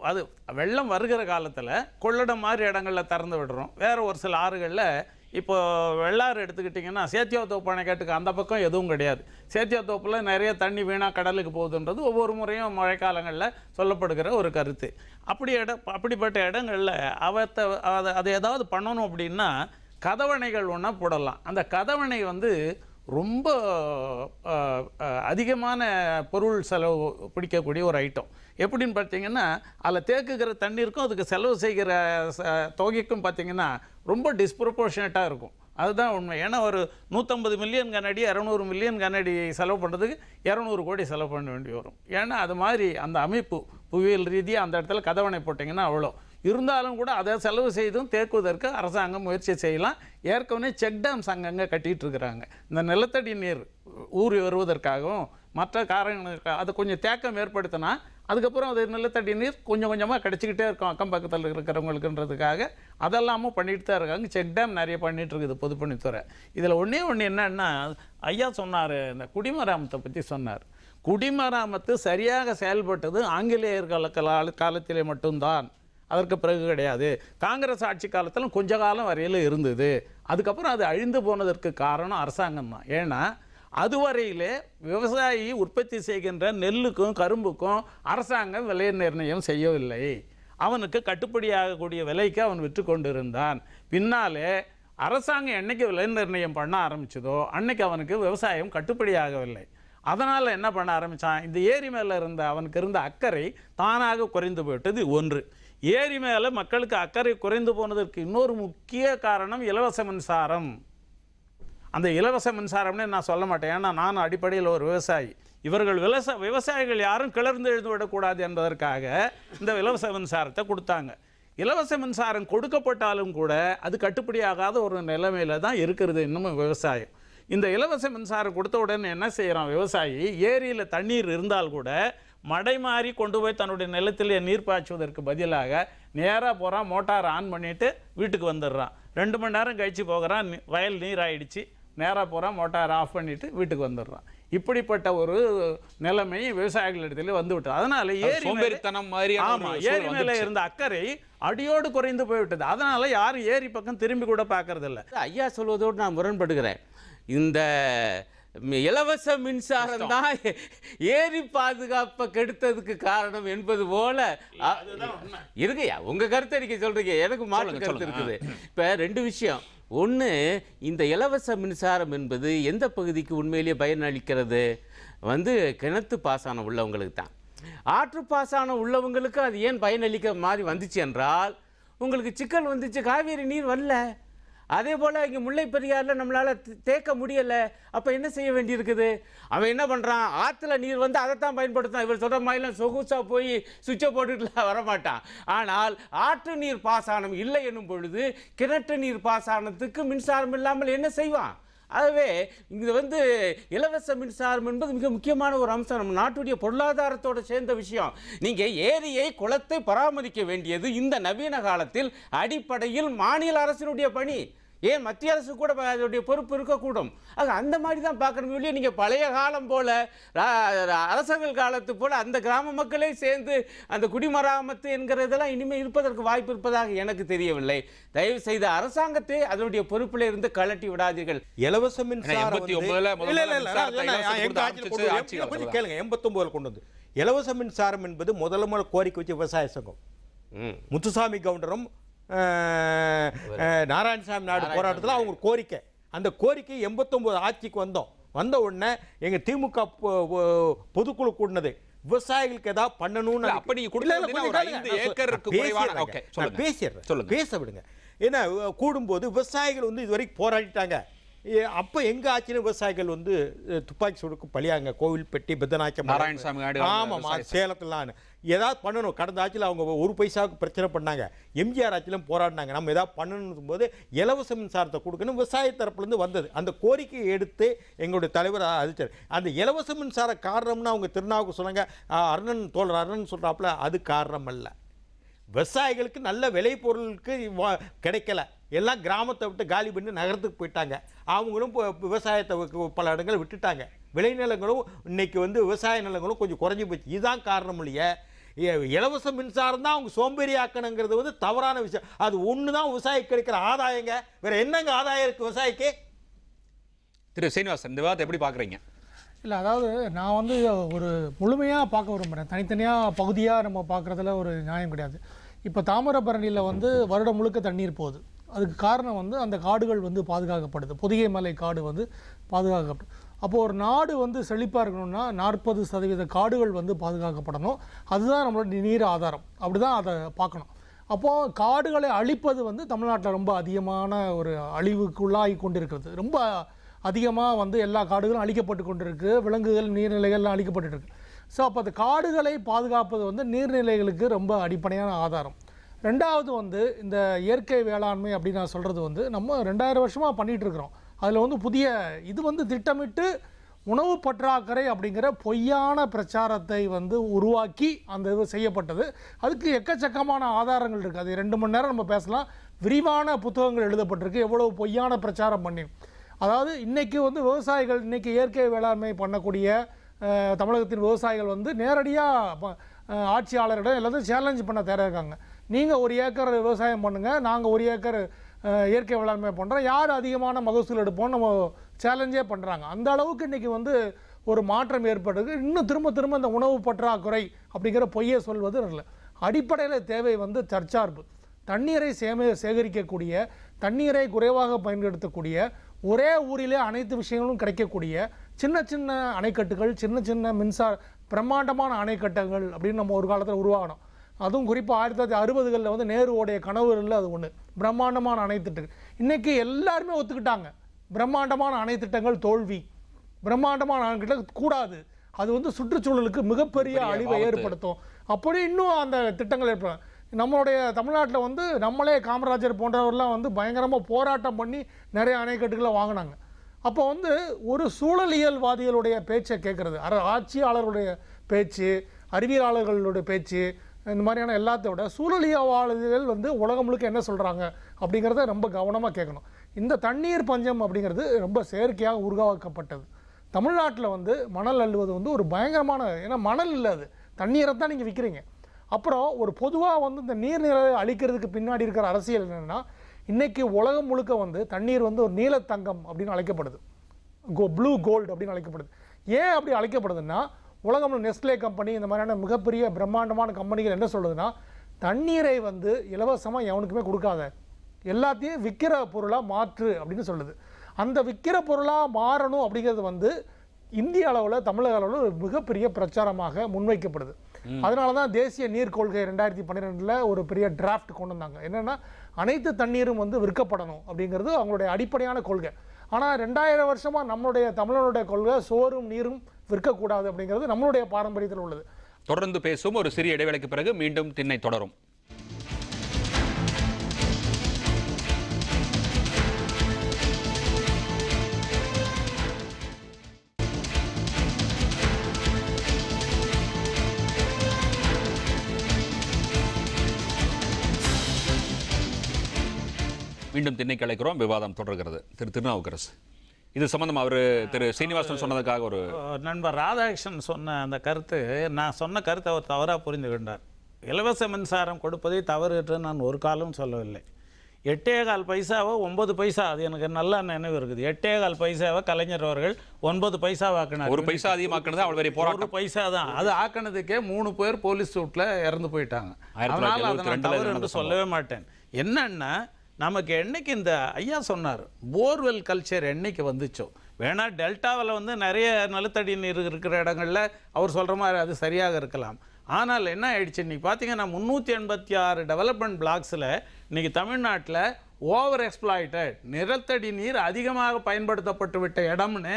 அது வெள்ளம் வருகிற காலத்தில் கொள்ளடம் மாதிரி இடங்களில் திறந்து விடுறோம் வேறு ஒரு சில ஆறுகளில் இப்போ வெள்ளாறு எடுத்துக்கிட்டிங்கன்னா சேத்தியா தோப்பு அணைக்கட்டுக்கு அந்த பக்கம் எதுவும் கிடையாது சேத்தியா தோப்பில் நிறைய தண்ணி வீணாக கடலுக்கு போகுதுன்றது ஒவ்வொரு முறையும் மழைக்காலங்களில் சொல்லப்படுகிற ஒரு கருத்து அப்படி இட அப்படிப்பட்ட இடங்களில் அவத்தை அதை அதை ஏதாவது பண்ணணும் அப்படின்னா கதவணைகள் ஒன்றா போடலாம் அந்த கதவணை வந்து ரொம்ப அதிகமான பொருள் செலவு பிடிக்கக்கூடிய ஒரு ஐட்டம் எப்படின்னு பார்த்தீங்கன்னா அதில் தேக்குக்கிற தண்ணீருக்கும் அதுக்கு செலவு செய்கிற தொகைக்கும் பார்த்தீங்கன்னா ரொம்ப டிஸ்ப்ரொபோர்ஷனேட்டாக இருக்கும் அதுதான் உண்மை ஏன்னா ஒரு நூற்றம்பது மில்லியன் கண்ணாடி இரநூறு மில்லியன் கண்ணாடி செலவு பண்ணுறதுக்கு இரநூறு கோடி செலவு பண்ண வேண்டி வரும் ஏன்னா அது மாதிரி அந்த அமைப்பு புவியியல் ரீதியாக அந்த இடத்துல கதவணை போட்டிங்கன்னா அவ்வளோ இருந்தாலும் கூட அதை செலவு செய்தும் தேக்குவதற்கு அரசாங்கம் முயற்சி செய்யலாம் ஏற்கனவே செக் டேம் அங்கங்கே கட்டிகிட்டு இருக்கிறாங்க இந்த நிலத்தடி நீர் ஊறி வருவதற்காகவும் மற்ற காரணங்களுக்காக அதை கொஞ்சம் தேக்கம் ஏற்படுத்தினா அதுக்கப்புறம் அது நிலத்தடி நீர் கொஞ்சம் கொஞ்சமாக கிடச்சிக்கிட்டே இருக்கும் அக்கம் பக்கத்தில் இருக்கிறவங்களுக்குன்றதுக்காக அதெல்லாமும் பண்ணிட்டு தான் இருக்காங்க செக் டேம் நிறைய பண்ணிகிட்டு இருக்குது பொதுப்பணித்துறை இதில் ஒன்றே ஒன்று என்னென்னா ஐயா சொன்னார் இந்த குடிமராமத்தை பற்றி சொன்னார் குடிமராமத்து சரியாக செயல்பட்டது ஆங்கிலேயர்கள காலத்திலே மட்டும்தான் அதற்கு பிறகு கிடையாது காங்கிரஸ் ஆட்சி காலத்தில் கொஞ்ச காலம் வரையில் இருந்தது அதுக்கப்புறம் அது அழிந்து போனதற்கு காரணம் அரசாங்கம் தான் ஏன்னா அதுவரையிலே விவசாயி உற்பத்தி செய்கின்ற நெல்லுக்கும் கரும்புக்கும் அரசாங்கம் விலை நிர்ணயம் செய்யவில்லை அவனுக்கு கட்டுப்படியாகக்கூடிய விலைக்கு அவன் விற்று கொண்டிருந்தான் பின்னாலே அரசாங்கம் என்னைக்கு விலை நிர்ணயம் பண்ண ஆரம்பித்ததோ அன்னைக்கு அவனுக்கு விவசாயம் கட்டுப்படியாகவில்லை அதனால் என்ன பண்ண ஆரம்பித்தான் இந்த ஏரி மேலே இருந்த அவனுக்கு இருந்த அக்கறை தானாக குறைந்து போயிட்டது ஒன்று ஏரி மேலே மக்களுக்கு அக்கறை குறைந்து போனதற்கு இன்னொரு முக்கிய காரணம் இலவச மின்சாரம் அந்த இலவச மின்சாரம்னு நான் சொல்ல மாட்டேன் ஏன்னா நான் அடிப்படையில் ஒரு விவசாயி இவர்கள் விவச விவசாயிகள் யாரும் கிளர்ந்து எழுந்துவிடக்கூடாது விடக்கூடாது என்பதற்காக இந்த இலவச மின்சாரத்தை கொடுத்தாங்க இலவச மின்சாரம் கொடுக்கப்பட்டாலும் கூட அது கட்டுப்படியாகாத ஒரு நிலைமையில் தான் இருக்கிறது இன்னமும் விவசாயம் இந்த இலவச மின்சாரம் கொடுத்த உடனே என்ன செய்கிறான் விவசாயி ஏரியில் தண்ணீர் இருந்தால் கூட மடை மாறி கொண்டு போய் தன்னுடைய நிலத்திலே நீர் பாய்ச்சுவதற்கு பதிலாக நேராக போகிறான் மோட்டார் ஆன் பண்ணிவிட்டு வீட்டுக்கு வந்துடுறான் ரெண்டு மணி நேரம் கழித்து போகிறான் வயல் நீர் ஆகிடுச்சு நேராக போகிறான் மோட்டார் ஆஃப் பண்ணிவிட்டு வீட்டுக்கு வந்துடுறான் இப்படிப்பட்ட ஒரு நிலைமை விவசாயிகள் இடத்துல வந்துவிட்டது அதனால ஏரித்தனம் மாதிரி ஆமாம் ஏரி மேலே இருந்த அக்கறை அடியோடு குறைந்து போய்விட்டது அதனால யாரும் ஏரி பக்கம் திரும்பி கூட பார்க்கறதில்ல ஐயா சொல்வதோடு நான் முரண்படுகிறேன் இந்த இலவச மின்சாரம் தான் ஏரி பாதுகாப்பை கெடுத்ததுக்கு காரணம் என்பது போல இருக்குயா உங்கள் கருத்தை நீங்கள் சொல்கிறீங்க எனக்கு மாற்று கருத்து இருக்குது இப்போ ரெண்டு விஷயம் ஒன்று இந்த இலவச மின்சாரம் என்பது எந்த பகுதிக்கு உண்மையிலேயே பயனளிக்கிறது வந்து கிணத்து பாசனம் உள்ளவங்களுக்கு தான் ஆற்று பாசனம் உள்ளவங்களுக்கு அது ஏன் பயனளிக்கிற மாதிரி வந்துச்சு என்றால் உங்களுக்கு சிக்கல் வந்துச்சு காவேரி நீர் வரல அதே போல் இங்கே முல்லை பெரியாரில் நம்மளால் தேக்க முடியலை அப்போ என்ன செய்ய வேண்டியிருக்குது அவன் என்ன பண்ணுறான் ஆற்றுல நீர் வந்து அதைத்தான் பயன்படுத்தான் இவர் சொல்கிற மாதிரிலாம் சொகுசாக போய் சுவிட்சை போட்டுட்டுலாம் [LAUGHS] வரமாட்டான் ஆனால் ஆற்று நீர் பாசனம் இல்லை என்னும் பொழுது கிணற்று நீர் பாசனத்துக்கு மின்சாரம் இல்லாமல் என்ன செய்வான் ஆகவே இது வந்து இலவச மின்சாரம் என்பது மிக முக்கியமான ஒரு அம்சம் நம்ம நாட்டுடைய பொருளாதாரத்தோடு சேர்ந்த விஷயம் நீங்கள் ஏரியை குளத்தை பராமரிக்க வேண்டியது இந்த நவீன காலத்தில் அடிப்படையில் மாநில அரசினுடைய பணி ஏன் மத்திய அரசு கூட அதனுடைய பொறுப்பு இருக்கக்கூடும் ஆக அந்த மாதிரி தான் பார்க்கணும் இல்லையா நீங்கள் பழைய காலம் போல் அரசர்கள் காலத்து போல் அந்த கிராம மக்களே சேர்ந்து அந்த குடிமராமத்து என்கிறதெல்லாம் இனிமேல் இருப்பதற்கு வாய்ப்பு இருப்பதாக எனக்கு தெரியவில்லை தயவு செய்து அரசாங்கத்தை அதனுடைய பொறுப்பில் இருந்து கலட்டி விடாதீர்கள் இலவச கேளுங்க எண்பத்தொன்பதுல கொண்டு வந்து இலவச மின்சாரம் என்பது முதல்ல முதல் கோரிக்கை வச்ச விவசாய சங்கம் முத்துசாமி கவுண்டரும் நாராயணசாமி நாடு போராட்டத்தில் அவங்க கோரிக்கை அந்த கோரிக்கை எண்பத்தொம்போது ஆட்சிக்கு வந்தோம் வந்த உடனே எங்கள் திமுக பொதுக்குழு கூடினது விவசாயிகளுக்கு ஏதாவது பண்ணணும்னு அப்படி கொடுக்கல பேசிடுறேன் சொல்ல பேச விடுங்க ஏன்னா கூடும்போது விவசாயிகள் வந்து இது வரைக்கும் போராடிட்டாங்க அப்போ எங்க ஆச்சுன்னு விவசாயிகள் வந்து துப்பாக்கி சுடுக்கு பழியாங்க கோவில்பட்டி பெத்தநாயக்கம் நாராயணசாமி ஆமாம் சேலத்துலான்னு ஏதாவது பண்ணணும் கடந்த ஆட்சியில் அவங்க ஒரு பைசாவுக்கு பிரச்சனை பண்ணாங்க எம்ஜிஆர் ஆட்சியிலும் போராடினாங்க நம்ம எதாவது பண்ணணும் போது இலவச மின்சாரத்தை கொடுக்கணும் விவசாய தரப்புலேருந்து வந்தது அந்த கோரிக்கையை எடுத்து எங்களுடைய தலைவர் அதிச்சார் அந்த இலவச மின்சார காரணம்னு அவங்க திருநாவுக்கு சொன்னாங்க அருணன் தோழர் அருணன் சொல்கிறாப்புல அது காரணம் அல்ல விவசாயிகளுக்கு நல்ல விலை பொருளுக்கு கிடைக்கல எல்லாம் கிராமத்தை விட்டு காலி பண்ணி நகரத்துக்கு போயிட்டாங்க அவங்களும் விவசாயத்தை பல இடங்கள் விட்டுட்டாங்க விளைநிலங்களும் இன்றைக்கி வந்து விவசாய நிலங்களும் கொஞ்சம் குறைஞ்சி போச்சு இதுதான் காரணம் இல்லையே இலவச மின்சாரம் தான் அவங்க சோம்பேறி ஆக்கணுங்கிறது வந்து தவறான விஷயம் அது ஒன்று தான் விவசாயிக்கு கிடைக்கிற ஆதாயங்க வேறு என்னங்க ஆதாயம் இருக்குது விவசாயிக்கு திரு சீனிவாசன் இந்த விவாதத்தை எப்படி பார்க்குறீங்க இல்லை அதாவது நான் வந்து ஒரு முழுமையாக பார்க்க விரும்புகிறேன் தனித்தனியாக பகுதியாக நம்ம பார்க்குறதுல ஒரு நியாயம் கிடையாது இப்போ தாமிரபரணியில் வந்து வருடம் முழுக்க தண்ணீர் போகுது அதுக்கு காரணம் வந்து அந்த காடுகள் வந்து பாதுகாக்கப்படுது பொதிகை மலை காடு வந்து பாதுகாக்கப்படுது அப்போது ஒரு நாடு வந்து செழிப்பாக இருக்கணும்னா நாற்பது சதவீத காடுகள் வந்து பாதுகாக்கப்படணும் அதுதான் நம்மளோட நீர் ஆதாரம் அப்படி தான் அதை பார்க்கணும் அப்போது காடுகளை அழிப்பது வந்து தமிழ்நாட்டில் ரொம்ப அதிகமான ஒரு அழிவுக்குள்ளாகி கொண்டிருக்கிறது ரொம்ப அதிகமாக வந்து எல்லா காடுகளும் அழிக்கப்பட்டு கொண்டிருக்கு விலங்குகள் நீர்நிலைகள்லாம் அழிக்கப்பட்டு இருக்கு ஸோ அப்போ அந்த காடுகளை பாதுகாப்பது வந்து நீர்நிலைகளுக்கு ரொம்ப அடிப்படையான ஆதாரம் ரெண்டாவது வந்து இந்த இயற்கை வேளாண்மை அப்படின்னு நான் சொல்கிறது வந்து நம்ம ரெண்டாயிரம் வருஷமாக பண்ணிகிட்ருக்குறோம் அதில் வந்து புதிய இது வந்து திட்டமிட்டு உணவு பற்றாக்குறை அப்படிங்கிற பொய்யான பிரச்சாரத்தை வந்து உருவாக்கி அந்த இது செய்யப்பட்டது அதுக்கு எக்கச்சக்கமான ஆதாரங்கள் இருக்குது அது ரெண்டு மணி நேரம் நம்ம பேசலாம் விரிவான புத்தகங்கள் எழுதப்பட்டிருக்கு எவ்வளவு பொய்யான பிரச்சாரம் பண்ணி அதாவது இன்றைக்கி வந்து விவசாயிகள் இன்றைக்கி இயற்கை வேளாண்மை பண்ணக்கூடிய தமிழகத்தின் விவசாயிகள் வந்து நேரடியாக ஆட்சியாளரிடம் எல்லாத்தையும் சேலஞ்ச் பண்ண தேர இருக்காங்க நீங்கள் ஒரு ஏக்கர் விவசாயம் பண்ணுங்கள் நாங்கள் ஒரு ஏக்கர் இயற்கை வேளாண்மை பண்ணுறோம் யார் அதிகமான மகசூல் எடுப்போம் நம்ம சேலஞ்சே பண்ணுறாங்க அந்த அளவுக்கு இன்றைக்கி வந்து ஒரு மாற்றம் ஏற்படுது இன்னும் திரும்ப திரும்ப இந்த உணவு பற்றாக்குறை அப்படிங்கிற பொய்யை சொல்வது இல்லை அடிப்படையில் தேவை வந்து தற்சார்பு தண்ணீரை சேமி சேகரிக்கக்கூடிய தண்ணீரை குறைவாக பயன்படுத்தக்கூடிய ஒரே ஊரிலே அனைத்து விஷயங்களும் கிடைக்கக்கூடிய சின்ன சின்ன அணைக்கட்டுகள் சின்ன சின்ன மின்சார பிரம்மாண்டமான அணைக்கட்டங்கள் அப்படின்னு நம்ம ஒரு காலத்தில் உருவாகணும் அதுவும் குறிப்பாக ஆயிரத்தி தொள்ளாயிரத்தி அறுபதுகளில் வந்து நேருவோடைய கனவுகளில் அது ஒன்று பிரம்மாண்டமான அணை திட்டங்கள் இன்றைக்கி எல்லாருமே ஒத்துக்கிட்டாங்க பிரம்மாண்டமான அணை திட்டங்கள் தோல்வி பிரம்மாண்டமான அணை திட்டங்கள் கூடாது அது வந்து சுற்றுச்சூழலுக்கு மிகப்பெரிய அழிவை ஏற்படுத்தும் அப்படி இன்னும் அந்த திட்டங்கள் ஏற்படும் நம்மளுடைய தமிழ்நாட்டில் வந்து நம்மளே காமராஜர் போன்றவர்கள்லாம் வந்து பயங்கரமாக போராட்டம் பண்ணி நிறைய அணைக்கட்டுகளை வாங்கினாங்க அப்போ வந்து ஒரு சூழலியல்வாதிகளுடைய பேச்சை கேட்குறது ஆட்சியாளருடைய பேச்சு அறிவியலாளர்களுடைய பேச்சு இந்த மாதிரியான எல்லாத்தோட சூழலியவாளர்கள் வந்து உலகம் முழுக்க என்ன சொல்கிறாங்க அப்படிங்கிறத ரொம்ப கவனமாக கேட்கணும் இந்த தண்ணீர் பஞ்சம் அப்படிங்கிறது ரொம்ப செயற்கையாக உருவாக்கப்பட்டது தமிழ்நாட்டில் வந்து மணல் அள்ளுவது வந்து ஒரு பயங்கரமான ஏன்னா மணல் இல்லை அது தண்ணீரை தான் நீங்கள் விற்கிறீங்க அப்புறம் ஒரு பொதுவாக வந்து இந்த நீர்நிலை அழிக்கிறதுக்கு பின்னாடி இருக்கிற அரசியல் என்னென்னா இன்றைக்கி உலகம் முழுக்க வந்து தண்ணீர் வந்து ஒரு நீலத்தங்கம் அப்படின்னு அழைக்கப்படுது கோ ப்ளூ கோல்டு அப்படின்னு அழைக்கப்படுது ஏன் அப்படி அழைக்கப்படுதுன்னா உலகம் நெஸ்லே கம்பெனி இந்த மாதிரியான மிகப்பெரிய பிரம்மாண்டமான கம்பெனிகள் என்ன சொல்லுதுன்னா தண்ணீரை வந்து இலவசமாக எவனுக்குமே கொடுக்காத எல்லாத்தையும் விற்கிற பொருளாக மாற்று அப்படின்னு சொல்லுது அந்த விற்கிற பொருளாக மாறணும் அப்படிங்கிறது வந்து இந்திய அளவில் தமிழக அளவில் ஒரு மிகப்பெரிய பிரச்சாரமாக முன்வைக்கப்படுது அதனால தான் தேசிய நீர் கொள்கை ரெண்டாயிரத்தி பன்னிரெண்டில் ஒரு பெரிய டிராஃப்ட் கொண்டு வந்தாங்க என்னென்னா அனைத்து தண்ணீரும் வந்து விற்கப்படணும் அப்படிங்கிறது அவங்களுடைய அடிப்படையான கொள்கை ஆனால் ரெண்டாயிரம் வருஷமாக நம்மளுடைய தமிழனுடைய கொள்கை சோறும் நீரும் விற்கக்கூடாது அப்படிங்கிறது நம்மளுடைய பாரம்பரியத்தில் உள்ளது தொடர்ந்து பேசும் ஒரு சிறிய இடைவேளைக்கு பிறகு மீண்டும் திண்ணை தொடரும் மீண்டும் திண்ணை கலைக்கிறோம் விவாதம் தொடர்கிறது திரு திருநாவுக்கரசு இது சம்பந்தம் அவர் திரு சீனிவாசன் சொன்னதுக்காக ஒரு நண்பர் ராதாகிருஷ்ணன் சொன்ன அந்த கருத்து நான் சொன்ன கருத்தை அவர் தவறாக புரிந்து கொண்டார் இலவச மின்சாரம் கொடுப்பதை என்று நான் ஒரு காலம் சொல்லவில்லை எட்டே கால் பைசாவோ ஒன்பது பைசா அது எனக்கு நல்லா நினைவு இருக்குது எட்டே கால் பைசாவை கலைஞர் அவர்கள் ஒன்பது பைசா ஆக்கினார் ஒரு பைசா அதிகமாக்கினது அவ்வளோ பெரிய போராட்டம் பைசா தான் அது ஆக்கினதுக்கே மூணு பேர் போலீஸ் சூட்டில் இறந்து போயிட்டாங்க அதனால் அதை நான் தவறு என்று சொல்லவே மாட்டேன் என்னன்னா நமக்கு என்றைக்கு இந்த ஐயா சொன்னார் போர்வெல் கல்ச்சர் என்றைக்கு வந்துச்சோ வேணால் டெல்டாவில் வந்து நிறைய நிலத்தடி நீர் இருக்கிற இடங்களில் அவர் சொல்கிற மாதிரி அது சரியாக இருக்கலாம் ஆனால் என்ன ஆயிடுச்சு இன்றைக்கி பார்த்தீங்கன்னா முந்நூற்றி எண்பத்தி ஆறு டெவலப்மெண்ட் பிளாக்ஸில் இன்றைக்கி தமிழ்நாட்டில் ஓவர் எக்ஸ்ப்ளாய்டட் நிலத்தடி நீர் அதிகமாக பயன்படுத்தப்பட்டு விட்ட இடம்னு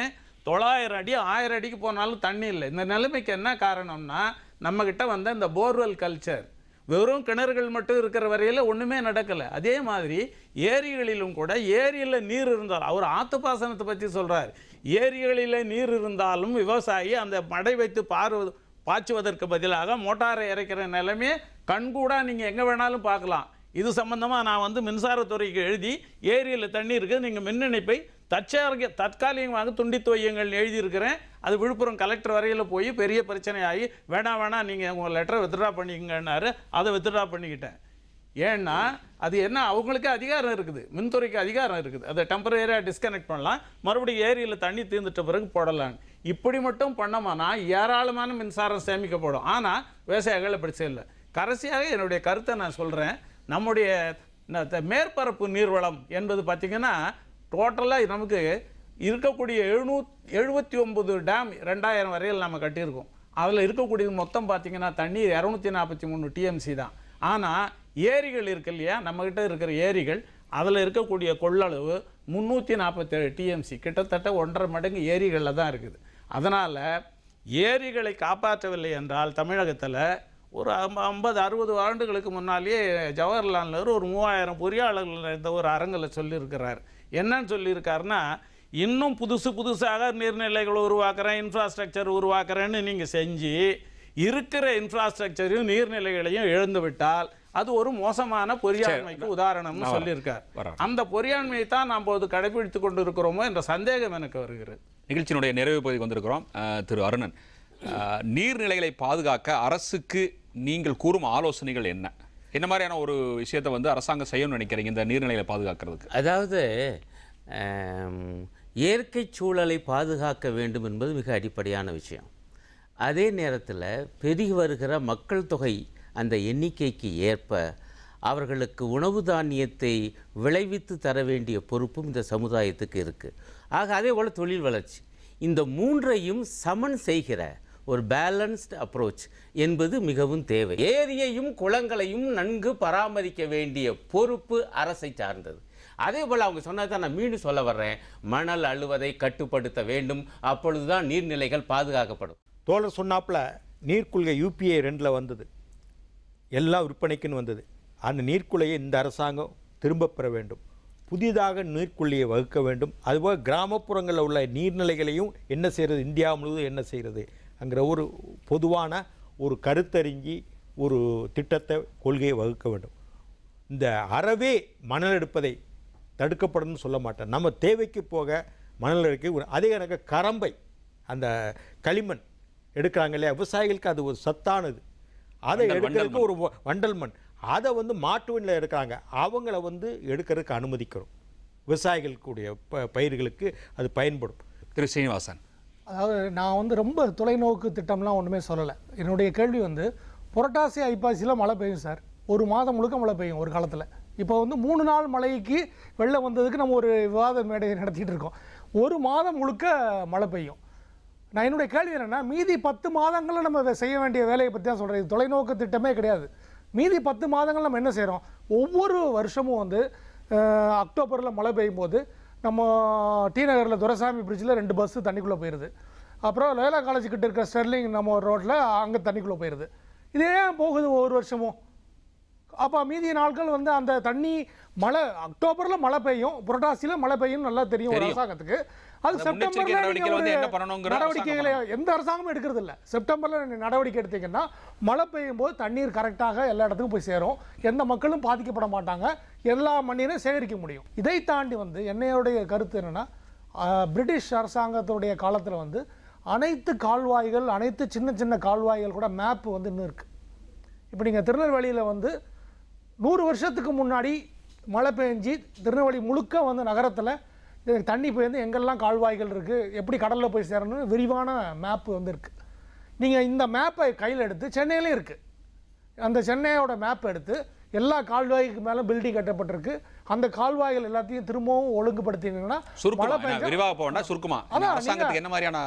தொள்ளாயிரம் அடி ஆயிரம் அடிக்கு போனாலும் தண்ணி இல்லை இந்த நிலைமைக்கு என்ன காரணம்னா நம்மக்கிட்ட வந்து இந்த போர்வெல் கல்ச்சர் வெறும் கிணறுகள் மட்டும் இருக்கிற வரையில் ஒன்றுமே நடக்கலை அதே மாதிரி ஏரிகளிலும் கூட ஏரியில் நீர் இருந்தால் அவர் ஆத்து பாசனத்தை பற்றி சொல்கிறார் ஏரிகளில் நீர் இருந்தாலும் விவசாயி அந்த மடை வைத்து பாரு பாய்ச்சுவதற்கு பதிலாக மோட்டாரை இறைக்கிற நிலைமையே கண்கூடாக நீங்கள் எங்கே வேணாலும் பார்க்கலாம் இது சம்மந்தமாக நான் வந்து மின்சாரத்துறைக்கு எழுதி ஏரியில் தண்ணி இருக்குது நீங்கள் மின் இணைப்பை தற்சார்க தற்காலிகமாக துண்டித்து வையுங்கள் எழுதியிருக்கிறேன் அது விழுப்புரம் கலெக்டர் வரையில் போய் பெரிய பிரச்சனை ஆகி வேணாம் வேணாம் நீங்கள் உங்கள் லெட்டரை வித்ட்ரா பண்ணிக்கங்கன்னாரு அதை வித்ட்ரா பண்ணிக்கிட்டேன் ஏன்னா அது என்ன அவங்களுக்கு அதிகாரம் இருக்குது மின்துறைக்கு அதிகாரம் இருக்குது அதை டெம்பரரியாக டிஸ்கனெக்ட் பண்ணலாம் மறுபடியும் ஏரியில் தண்ணி தீர்ந்துட்ட பிறகு போடலாம் இப்படி மட்டும் பண்ணோம்னா ஏராளமான மின்சாரம் சேமிக்கப்படும் ஆனால் விவசாயிகள் அப்படி செய்யல கடைசியாக என்னுடைய கருத்தை நான் சொல்கிறேன் நம்முடைய மேற்பரப்பு நீர்வளம் என்பது பார்த்திங்கன்னா டோட்டலாக நமக்கு இருக்கக்கூடிய எழுநூ எழுபத்தி ஒம்பது டேம் ரெண்டாயிரம் வரையில் நம்ம கட்டியிருக்கோம் அதில் இருக்கக்கூடியது மொத்தம் பார்த்திங்கன்னா தண்ணீர் இரநூத்தி நாற்பத்தி மூணு டிஎம்சி தான் ஆனால் ஏரிகள் இருக்கு இல்லையா நம்மக்கிட்ட இருக்கிற ஏரிகள் அதில் இருக்கக்கூடிய கொள்ளளவு முந்நூற்றி நாற்பத்தேழு டிஎம்சி கிட்டத்தட்ட ஒன்றரை மடங்கு ஏரிகளில் தான் இருக்குது அதனால் ஏரிகளை காப்பாற்றவில்லை என்றால் தமிழகத்தில் ஒரு ஐம்பது அறுபது ஆண்டுகளுக்கு முன்னாலேயே ஜவஹர்லால் நேரு ஒரு மூவாயிரம் பொறியாளர்கள் இருந்த ஒரு அரங்கில் சொல்லியிருக்கிறார் என்னன்னு சொல்லியிருக்காருன்னா இன்னும் புதுசு புதுசாக நீர்நிலைகள் உருவாக்குறேன் இன்ஃப்ராஸ்ட்ரக்சர் உருவாக்குறேன்னு நீங்கள் செஞ்சு இருக்கிற இன்ஃப்ராஸ்ட்ரக்சரையும் நீர்நிலைகளையும் இழந்து விட்டால் அது ஒரு மோசமான பொறியாண்மைக்கு உதாரணம்னு சொல்லியிருக்கார் அந்த பொறியாண்மையை தான் நாம் போது கடைபிடித்து கொண்டு இருக்கிறோமோ என்ற சந்தேகம் எனக்கு வருகிறது நிகழ்ச்சியினுடைய நிறைவு பகுதிக்கு வந்திருக்கிறோம் திரு அருணன் நீர்நிலைகளை பாதுகாக்க அரசுக்கு நீங்கள் கூறும் ஆலோசனைகள் என்ன என்ன மாதிரியான ஒரு விஷயத்தை வந்து அரசாங்கம் செய்யணும்னு நினைக்கிறீங்க இந்த நீர்நிலையை பாதுகாக்கிறதுக்கு அதாவது இயற்கை சூழலை பாதுகாக்க வேண்டும் என்பது மிக அடிப்படையான விஷயம் அதே நேரத்தில் பெருகி வருகிற மக்கள் தொகை அந்த எண்ணிக்கைக்கு ஏற்ப அவர்களுக்கு உணவு தானியத்தை விளைவித்து தர வேண்டிய பொறுப்பும் இந்த சமுதாயத்துக்கு இருக்குது ஆக அதே போல் தொழில் வளர்ச்சி இந்த மூன்றையும் சமன் செய்கிற ஒரு பேலன்ஸ்டு அப்ரோச் என்பது மிகவும் தேவை ஏரியையும் குளங்களையும் நன்கு பராமரிக்க வேண்டிய பொறுப்பு அரசை சார்ந்தது அதே போல் அவங்க சொன்னது தான் நான் மீண்டும் சொல்ல வர்றேன் மணல் அழுவதை கட்டுப்படுத்த வேண்டும் அப்பொழுதுதான் நீர்நிலைகள் பாதுகாக்கப்படும் தோழர் சொன்னாப்புல நீர்க்குள்கை யூபிஏ ரெண்டில் வந்தது எல்லாம் விற்பனைக்குன்னு வந்தது அந்த நீர்க்குலையை இந்த அரசாங்கம் திரும்ப பெற வேண்டும் புதிதாக நீர்க்குள்ளியை வகுக்க வேண்டும் அதுபோல் கிராமப்புறங்களில் உள்ள நீர்நிலைகளையும் என்ன செய்கிறது இந்தியா முழுவதும் என்ன செய்கிறது அங்கிற ஒரு பொதுவான ஒரு கருத்தறிஞ்சி ஒரு திட்டத்தை கொள்கையை வகுக்க வேண்டும் இந்த அறவே மணல் எடுப்பதை தடுக்கப்படும் சொல்ல மாட்டேன் நம்ம தேவைக்கு போக மணல் எடுக்க அதே எனக்கு கரம்பை அந்த களிமண் எடுக்கிறாங்க இல்லையா விவசாயிகளுக்கு அது ஒரு சத்தானது அதை எடுக்கிறதுக்கு ஒரு வண்டல் மண் அதை வந்து மாட்டு எடுக்கிறாங்க அவங்கள வந்து எடுக்கிறதுக்கு அனுமதிக்கிறோம் விவசாயிகளுக்குடைய ப பயிர்களுக்கு அது பயன்படும் திரு ஸ்ரீனிவாசன் அதாவது நான் வந்து ரொம்ப தொலைநோக்கு திட்டம்லாம் ஒன்றுமே சொல்லலை என்னுடைய கேள்வி வந்து புரட்டாசி ஐப்பாசியில் மழை பெய்யும் சார் ஒரு மாதம் முழுக்க மழை பெய்யும் ஒரு காலத்தில் இப்போ வந்து மூணு நாள் மழைக்கு வெள்ளம் வந்ததுக்கு நம்ம ஒரு விவாத மேடை நடத்திட்டு இருக்கோம் ஒரு மாதம் முழுக்க மழை பெய்யும் நான் என்னுடைய கேள்வி என்னென்னா மீதி பத்து மாதங்களில் நம்ம செய்ய வேண்டிய வேலையை பற்றி தான் சொல்கிறேன் தொலைநோக்கு திட்டமே கிடையாது மீதி பத்து மாதங்கள் நம்ம என்ன செய்கிறோம் ஒவ்வொரு வருஷமும் வந்து அக்டோபரில் மழை பெய்யும் போது நம்ம டி நகரில் துரசாமி பிரிட்ஜில் ரெண்டு பஸ்ஸு தண்ணிக்குள்ளே போயிடுது அப்புறம் லேலா காலேஜ் கிட்ட இருக்கிற ஸ்டெர்லிங் நம்ம ரோட்டில் அங்கே தண்ணிக்குள்ளே போயிடுது இதே போகுது ஒவ்வொரு வருஷமும் அப்போ மீதி நாட்கள் வந்து அந்த தண்ணி மழை அக்டோபரில் மழை பெய்யும் புரட்டாசியில் மழை பெய்யும் நல்லா தெரியும் அரசாங்கத்துக்கு அது செப்டம்பர்ல நடவடிக்கைகளை எந்த அரசாங்கமும் எடுக்கிறது இல்லை செப்டம்பர்ல நடவடிக்கை எடுத்தீங்கன்னா மழை பெய்யும் போது தண்ணீர் கரெக்டாக எல்லா இடத்துக்கும் போய் சேரும் எந்த மக்களும் பாதிக்கப்பட மாட்டாங்க எல்லா மண்ணீரும் சேகரிக்க முடியும் இதை தாண்டி வந்து என்னையுடைய கருத்து என்னன்னா பிரிட்டிஷ் அரசாங்கத்துடைய காலத்தில் வந்து அனைத்து கால்வாய்கள் அனைத்து சின்ன சின்ன கால்வாய்கள் கூட மேப்பு வந்து இன்னும் இருக்குது இப்போ நீங்கள் திருநெல்வேலியில் வந்து நூறு வருஷத்துக்கு முன்னாடி மழை பெஞ்சி திருநெல்வேலி முழுக்க வந்து நகரத்தில் இதுக்கு தண்ணி போய் வந்து எங்கெல்லாம் கால்வாய்கள் இருக்குது எப்படி கடலில் போய் சேரணும்னு விரிவான மேப்பு வந்து இருக்குது நீங்கள் இந்த மேப்பை கையில் எடுத்து சென்னையிலே இருக்குது அந்த சென்னையோட மேப்பை எடுத்து எல்லா கால்வாய்க்கு மேலே பில்டிங் கட்டப்பட்டிருக்கு அந்த கால்வாய்கள் எல்லாத்தையும் திரும்பவும் ஒழுங்குபடுத்தீங்கன்னா விரிவாக போகண்டா சுருக்குமா அரசாங்கத்துக்கு என்ன மாதிரியான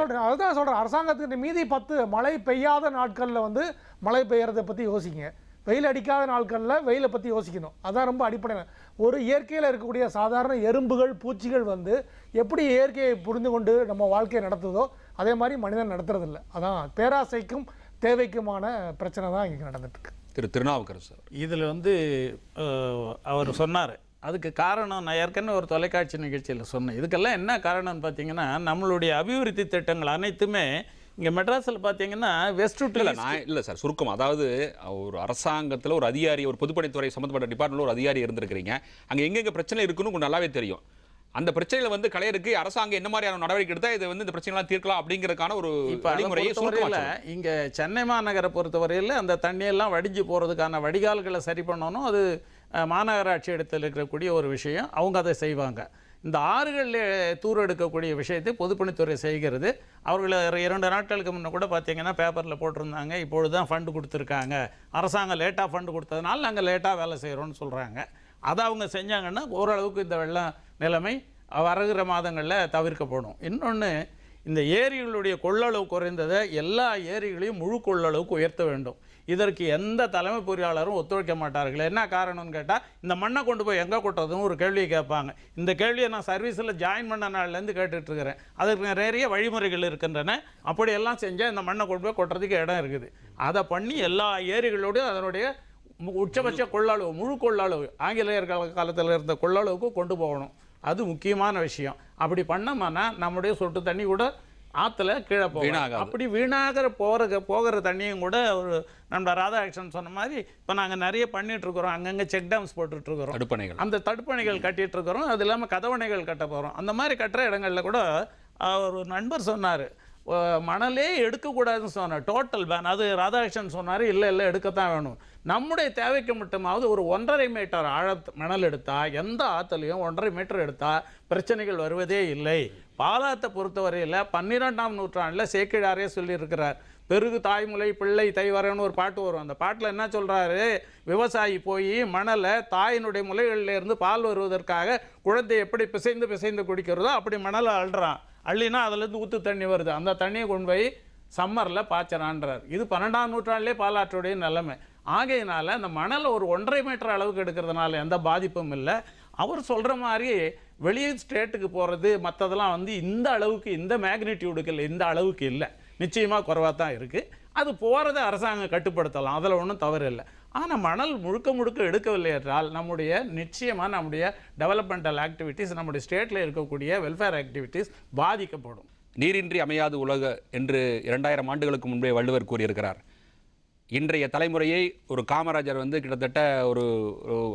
சொல்கிறேன் அதுதான் சொல்கிறேன் அரசாங்கத்துக்கு மீதி பத்து மழை பெய்யாத நாட்களில் வந்து மழை பெய்யறதை பற்றி யோசிங்க வெயில் அடிக்காத நாட்களில் வெயிலை பற்றி யோசிக்கணும் அதுதான் ரொம்ப அடிப்படையான ஒரு இயற்கையில் இருக்கக்கூடிய சாதாரண எறும்புகள் பூச்சிகள் வந்து எப்படி இயற்கையை புரிந்து கொண்டு நம்ம வாழ்க்கையை நடத்துதோ அதே மாதிரி மனிதன் நடத்துறதில்ல அதான் பேராசைக்கும் தேவைக்குமான பிரச்சனை தான் இங்கே நடந்துட்டுருக்கு திரு திருநாவுக்கரசர் சார் இதில் வந்து அவர் சொன்னார் அதுக்கு காரணம் நான் ஏற்கனவே ஒரு தொலைக்காட்சி நிகழ்ச்சியில் சொன்னேன் இதுக்கெல்லாம் என்ன காரணம்னு பார்த்தீங்கன்னா நம்மளுடைய அபிவிருத்தி திட்டங்கள் அனைத்துமே இங்கே மெட்ராஸில் பார்த்தீங்கன்னா வெஸ்ட் இல்லை நான் இல்லை சார் சுருக்கம் அதாவது ஒரு அரசாங்கத்தில் ஒரு அதிகாரி ஒரு பொதுப்பணித்துறை சம்மந்தப்பட்ட டிபார்ட்மெண்ட்டில் ஒரு அதிகாரி இருந்திருக்கிறீங்க அங்கே எங்கெங்கே பிரச்சனை இருக்குன்னு உங்களுக்கு நல்லாவே தெரியும் அந்த பிரச்சனையில் வந்து கலையருக்கு அரசாங்கம் என்ன மாதிரியான நடவடிக்கை எடுத்தால் இதை வந்து இந்த பிரச்சனைலாம் தீர்க்கலாம் அப்படிங்கிறதுக்கான ஒரு வழிமுறையை சுருக்கமாக இங்கே சென்னை மாநகரை பொறுத்தவரையில் அந்த தண்ணியெல்லாம் வடிஞ்சு போகிறதுக்கான வடிகால்களை சரி பண்ணணும் அது மாநகராட்சி இடத்தில் இருக்கக்கூடிய ஒரு விஷயம் அவங்க அதை செய்வாங்க இந்த ஆறுகளில் தூர் எடுக்கக்கூடிய விஷயத்தை பொதுப்பணித்துறை செய்கிறது அவர்கள் இரண்டு நாட்களுக்கு முன்னே கூட பார்த்தீங்கன்னா பேப்பரில் போட்டிருந்தாங்க இப்பொழுது தான் ஃபண்டு கொடுத்துருக்காங்க அரசாங்கம் லேட்டாக ஃபண்டு கொடுத்ததுனால நாங்கள் லேட்டாக வேலை செய்கிறோன்னு சொல்கிறாங்க அதை அவங்க செஞ்சாங்கன்னா ஓரளவுக்கு இந்த வெள்ளம் நிலைமை வருகிற மாதங்களில் தவிர்க்கப்படும் இன்னொன்று இந்த ஏரிகளுடைய கொள்ளளவு குறைந்ததை எல்லா ஏரிகளையும் முழு கொள்ளளவுக்கு உயர்த்த வேண்டும் இதற்கு எந்த தலைமை பொறியாளரும் ஒத்துழைக்க மாட்டார்கள் என்ன காரணம்னு கேட்டால் இந்த மண்ணை கொண்டு போய் எங்கே கொட்டுறதுன்னு ஒரு கேள்வியை கேட்பாங்க இந்த கேள்வியை நான் சர்வீஸில் ஜாயின் பண்ண நாள்லேருந்து கேட்டுட்ருக்கிறேன் அதற்கு நிறைய வழிமுறைகள் இருக்கின்றன அப்படியெல்லாம் செஞ்சால் இந்த மண்ணை கொண்டு போய் கொட்டுறதுக்கு இடம் இருக்குது அதை பண்ணி எல்லா ஏரிகளோடையும் அதனுடைய உச்சபட்ச கொள்ளளவு முழு கொள்ளளவு ஆங்கிலேயர்கள் காலத்தில் இருந்த கொள்ளளவுக்கு கொண்டு போகணும் அது முக்கியமான விஷயம் அப்படி பண்ணோம்னா நம்முடைய சொட்டு தண்ணி கூட ஆற்றுல கீழே போகும் அப்படி வீணாகிற போகிற போகிற தண்ணியும் கூட ஒரு நம்ம ராதாகிருஷ்ணன் சொன்ன மாதிரி இப்போ நாங்கள் நிறைய பண்ணிகிட்ருக்குறோம் அங்கங்கே செக் டேம்ஸ் போட்டுட்ருக்குறோம் தடுப்பணைகள் அந்த தடுப்பணைகள் கட்டிகிட்ருக்குறோம் அது இல்லாமல் கதவணைகள் கட்ட போகிறோம் அந்த மாதிரி கட்டுற இடங்களில் கூட ஒரு நண்பர் சொன்னார் மணலே எடுக்கக்கூடாதுன்னு சொன்னார் டோட்டல் பேன் அது ராதாகிருஷ்ணன் சொன்னார் இல்லை இல்லை எடுக்கத்தான் வேணும் நம்முடைய தேவைக்கு மட்டுமாவது ஒரு ஒன்றரை மீட்டர் ஆழ மணல் எடுத்தால் எந்த ஆற்றுலையும் ஒன்றரை மீட்டர் எடுத்தால் பிரச்சனைகள் வருவதே இல்லை பாலாத்தை பொறுத்தவரையில் பன்னிரெண்டாம் நூற்றாண்டில் சேக்கிழாரே சொல்லியிருக்கிறார் பெருகு தாய்மொழி பிள்ளை தைவரன்னு ஒரு பாட்டு வரும் அந்த பாட்டில் என்ன சொல்கிறாரு விவசாயி போய் மணலை தாயினுடைய முலைகளிலேருந்து பால் வருவதற்காக குழந்தை எப்படி பிசைந்து பிசைந்து குடிக்கிறதோ அப்படி மணலை அழுறான் அள்ளினா அதுலேருந்து ஊத்து தண்ணி வருது அந்த தண்ணியை கொண்டு போய் சம்மரில் பாய்ச்சறான்றார் இது பன்னெண்டாம் நூற்றாண்டிலே பாலாற்றுடைய நிலைமை ஆகையினால் அந்த மணல் ஒரு ஒன்றரை மீட்டர் அளவுக்கு எடுக்கிறதுனால எந்த பாதிப்பும் இல்லை அவர் சொல்கிற மாதிரி வெளியே ஸ்டேட்டுக்கு போகிறது மற்றதெல்லாம் வந்து இந்த அளவுக்கு இந்த மேக்னிடியூடுக்கு இல்லை இந்த அளவுக்கு இல்லை நிச்சயமாக குறைவாக தான் இருக்குது அது போகிறத அரசாங்கம் கட்டுப்படுத்தலாம் அதில் ஒன்றும் தவறு இல்லை ஆனால் மணல் முழுக்க முழுக்க எடுக்கவில்லை என்றால் நம்முடைய நிச்சயமாக நம்முடைய டெவலப்மெண்டல் ஆக்டிவிட்டீஸ் நம்முடைய ஸ்டேட்டில் இருக்கக்கூடிய வெல்ஃபேர் ஆக்டிவிட்டீஸ் பாதிக்கப்படும் நீரின்றி அமையாது உலக என்று இரண்டாயிரம் ஆண்டுகளுக்கு முன்பே வள்ளுவர் கூறியிருக்கிறார் இன்றைய தலைமுறையை ஒரு காமராஜர் வந்து கிட்டத்தட்ட ஒரு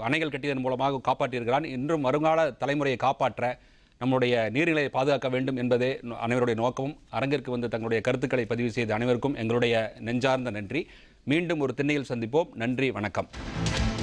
அணைகள் கட்டியதன் மூலமாக காப்பாற்றியிருக்கிறான் இன்றும் வருங்கால தலைமுறையை காப்பாற்ற நம்முடைய நீர்நிலையை பாதுகாக்க வேண்டும் என்பதே அனைவருடைய நோக்கமும் அரங்கிற்கு வந்து தங்களுடைய கருத்துக்களை பதிவு செய்த அனைவருக்கும் எங்களுடைய நெஞ்சார்ந்த நன்றி மீண்டும் ஒரு திண்ணையில் சந்திப்போம் நன்றி வணக்கம்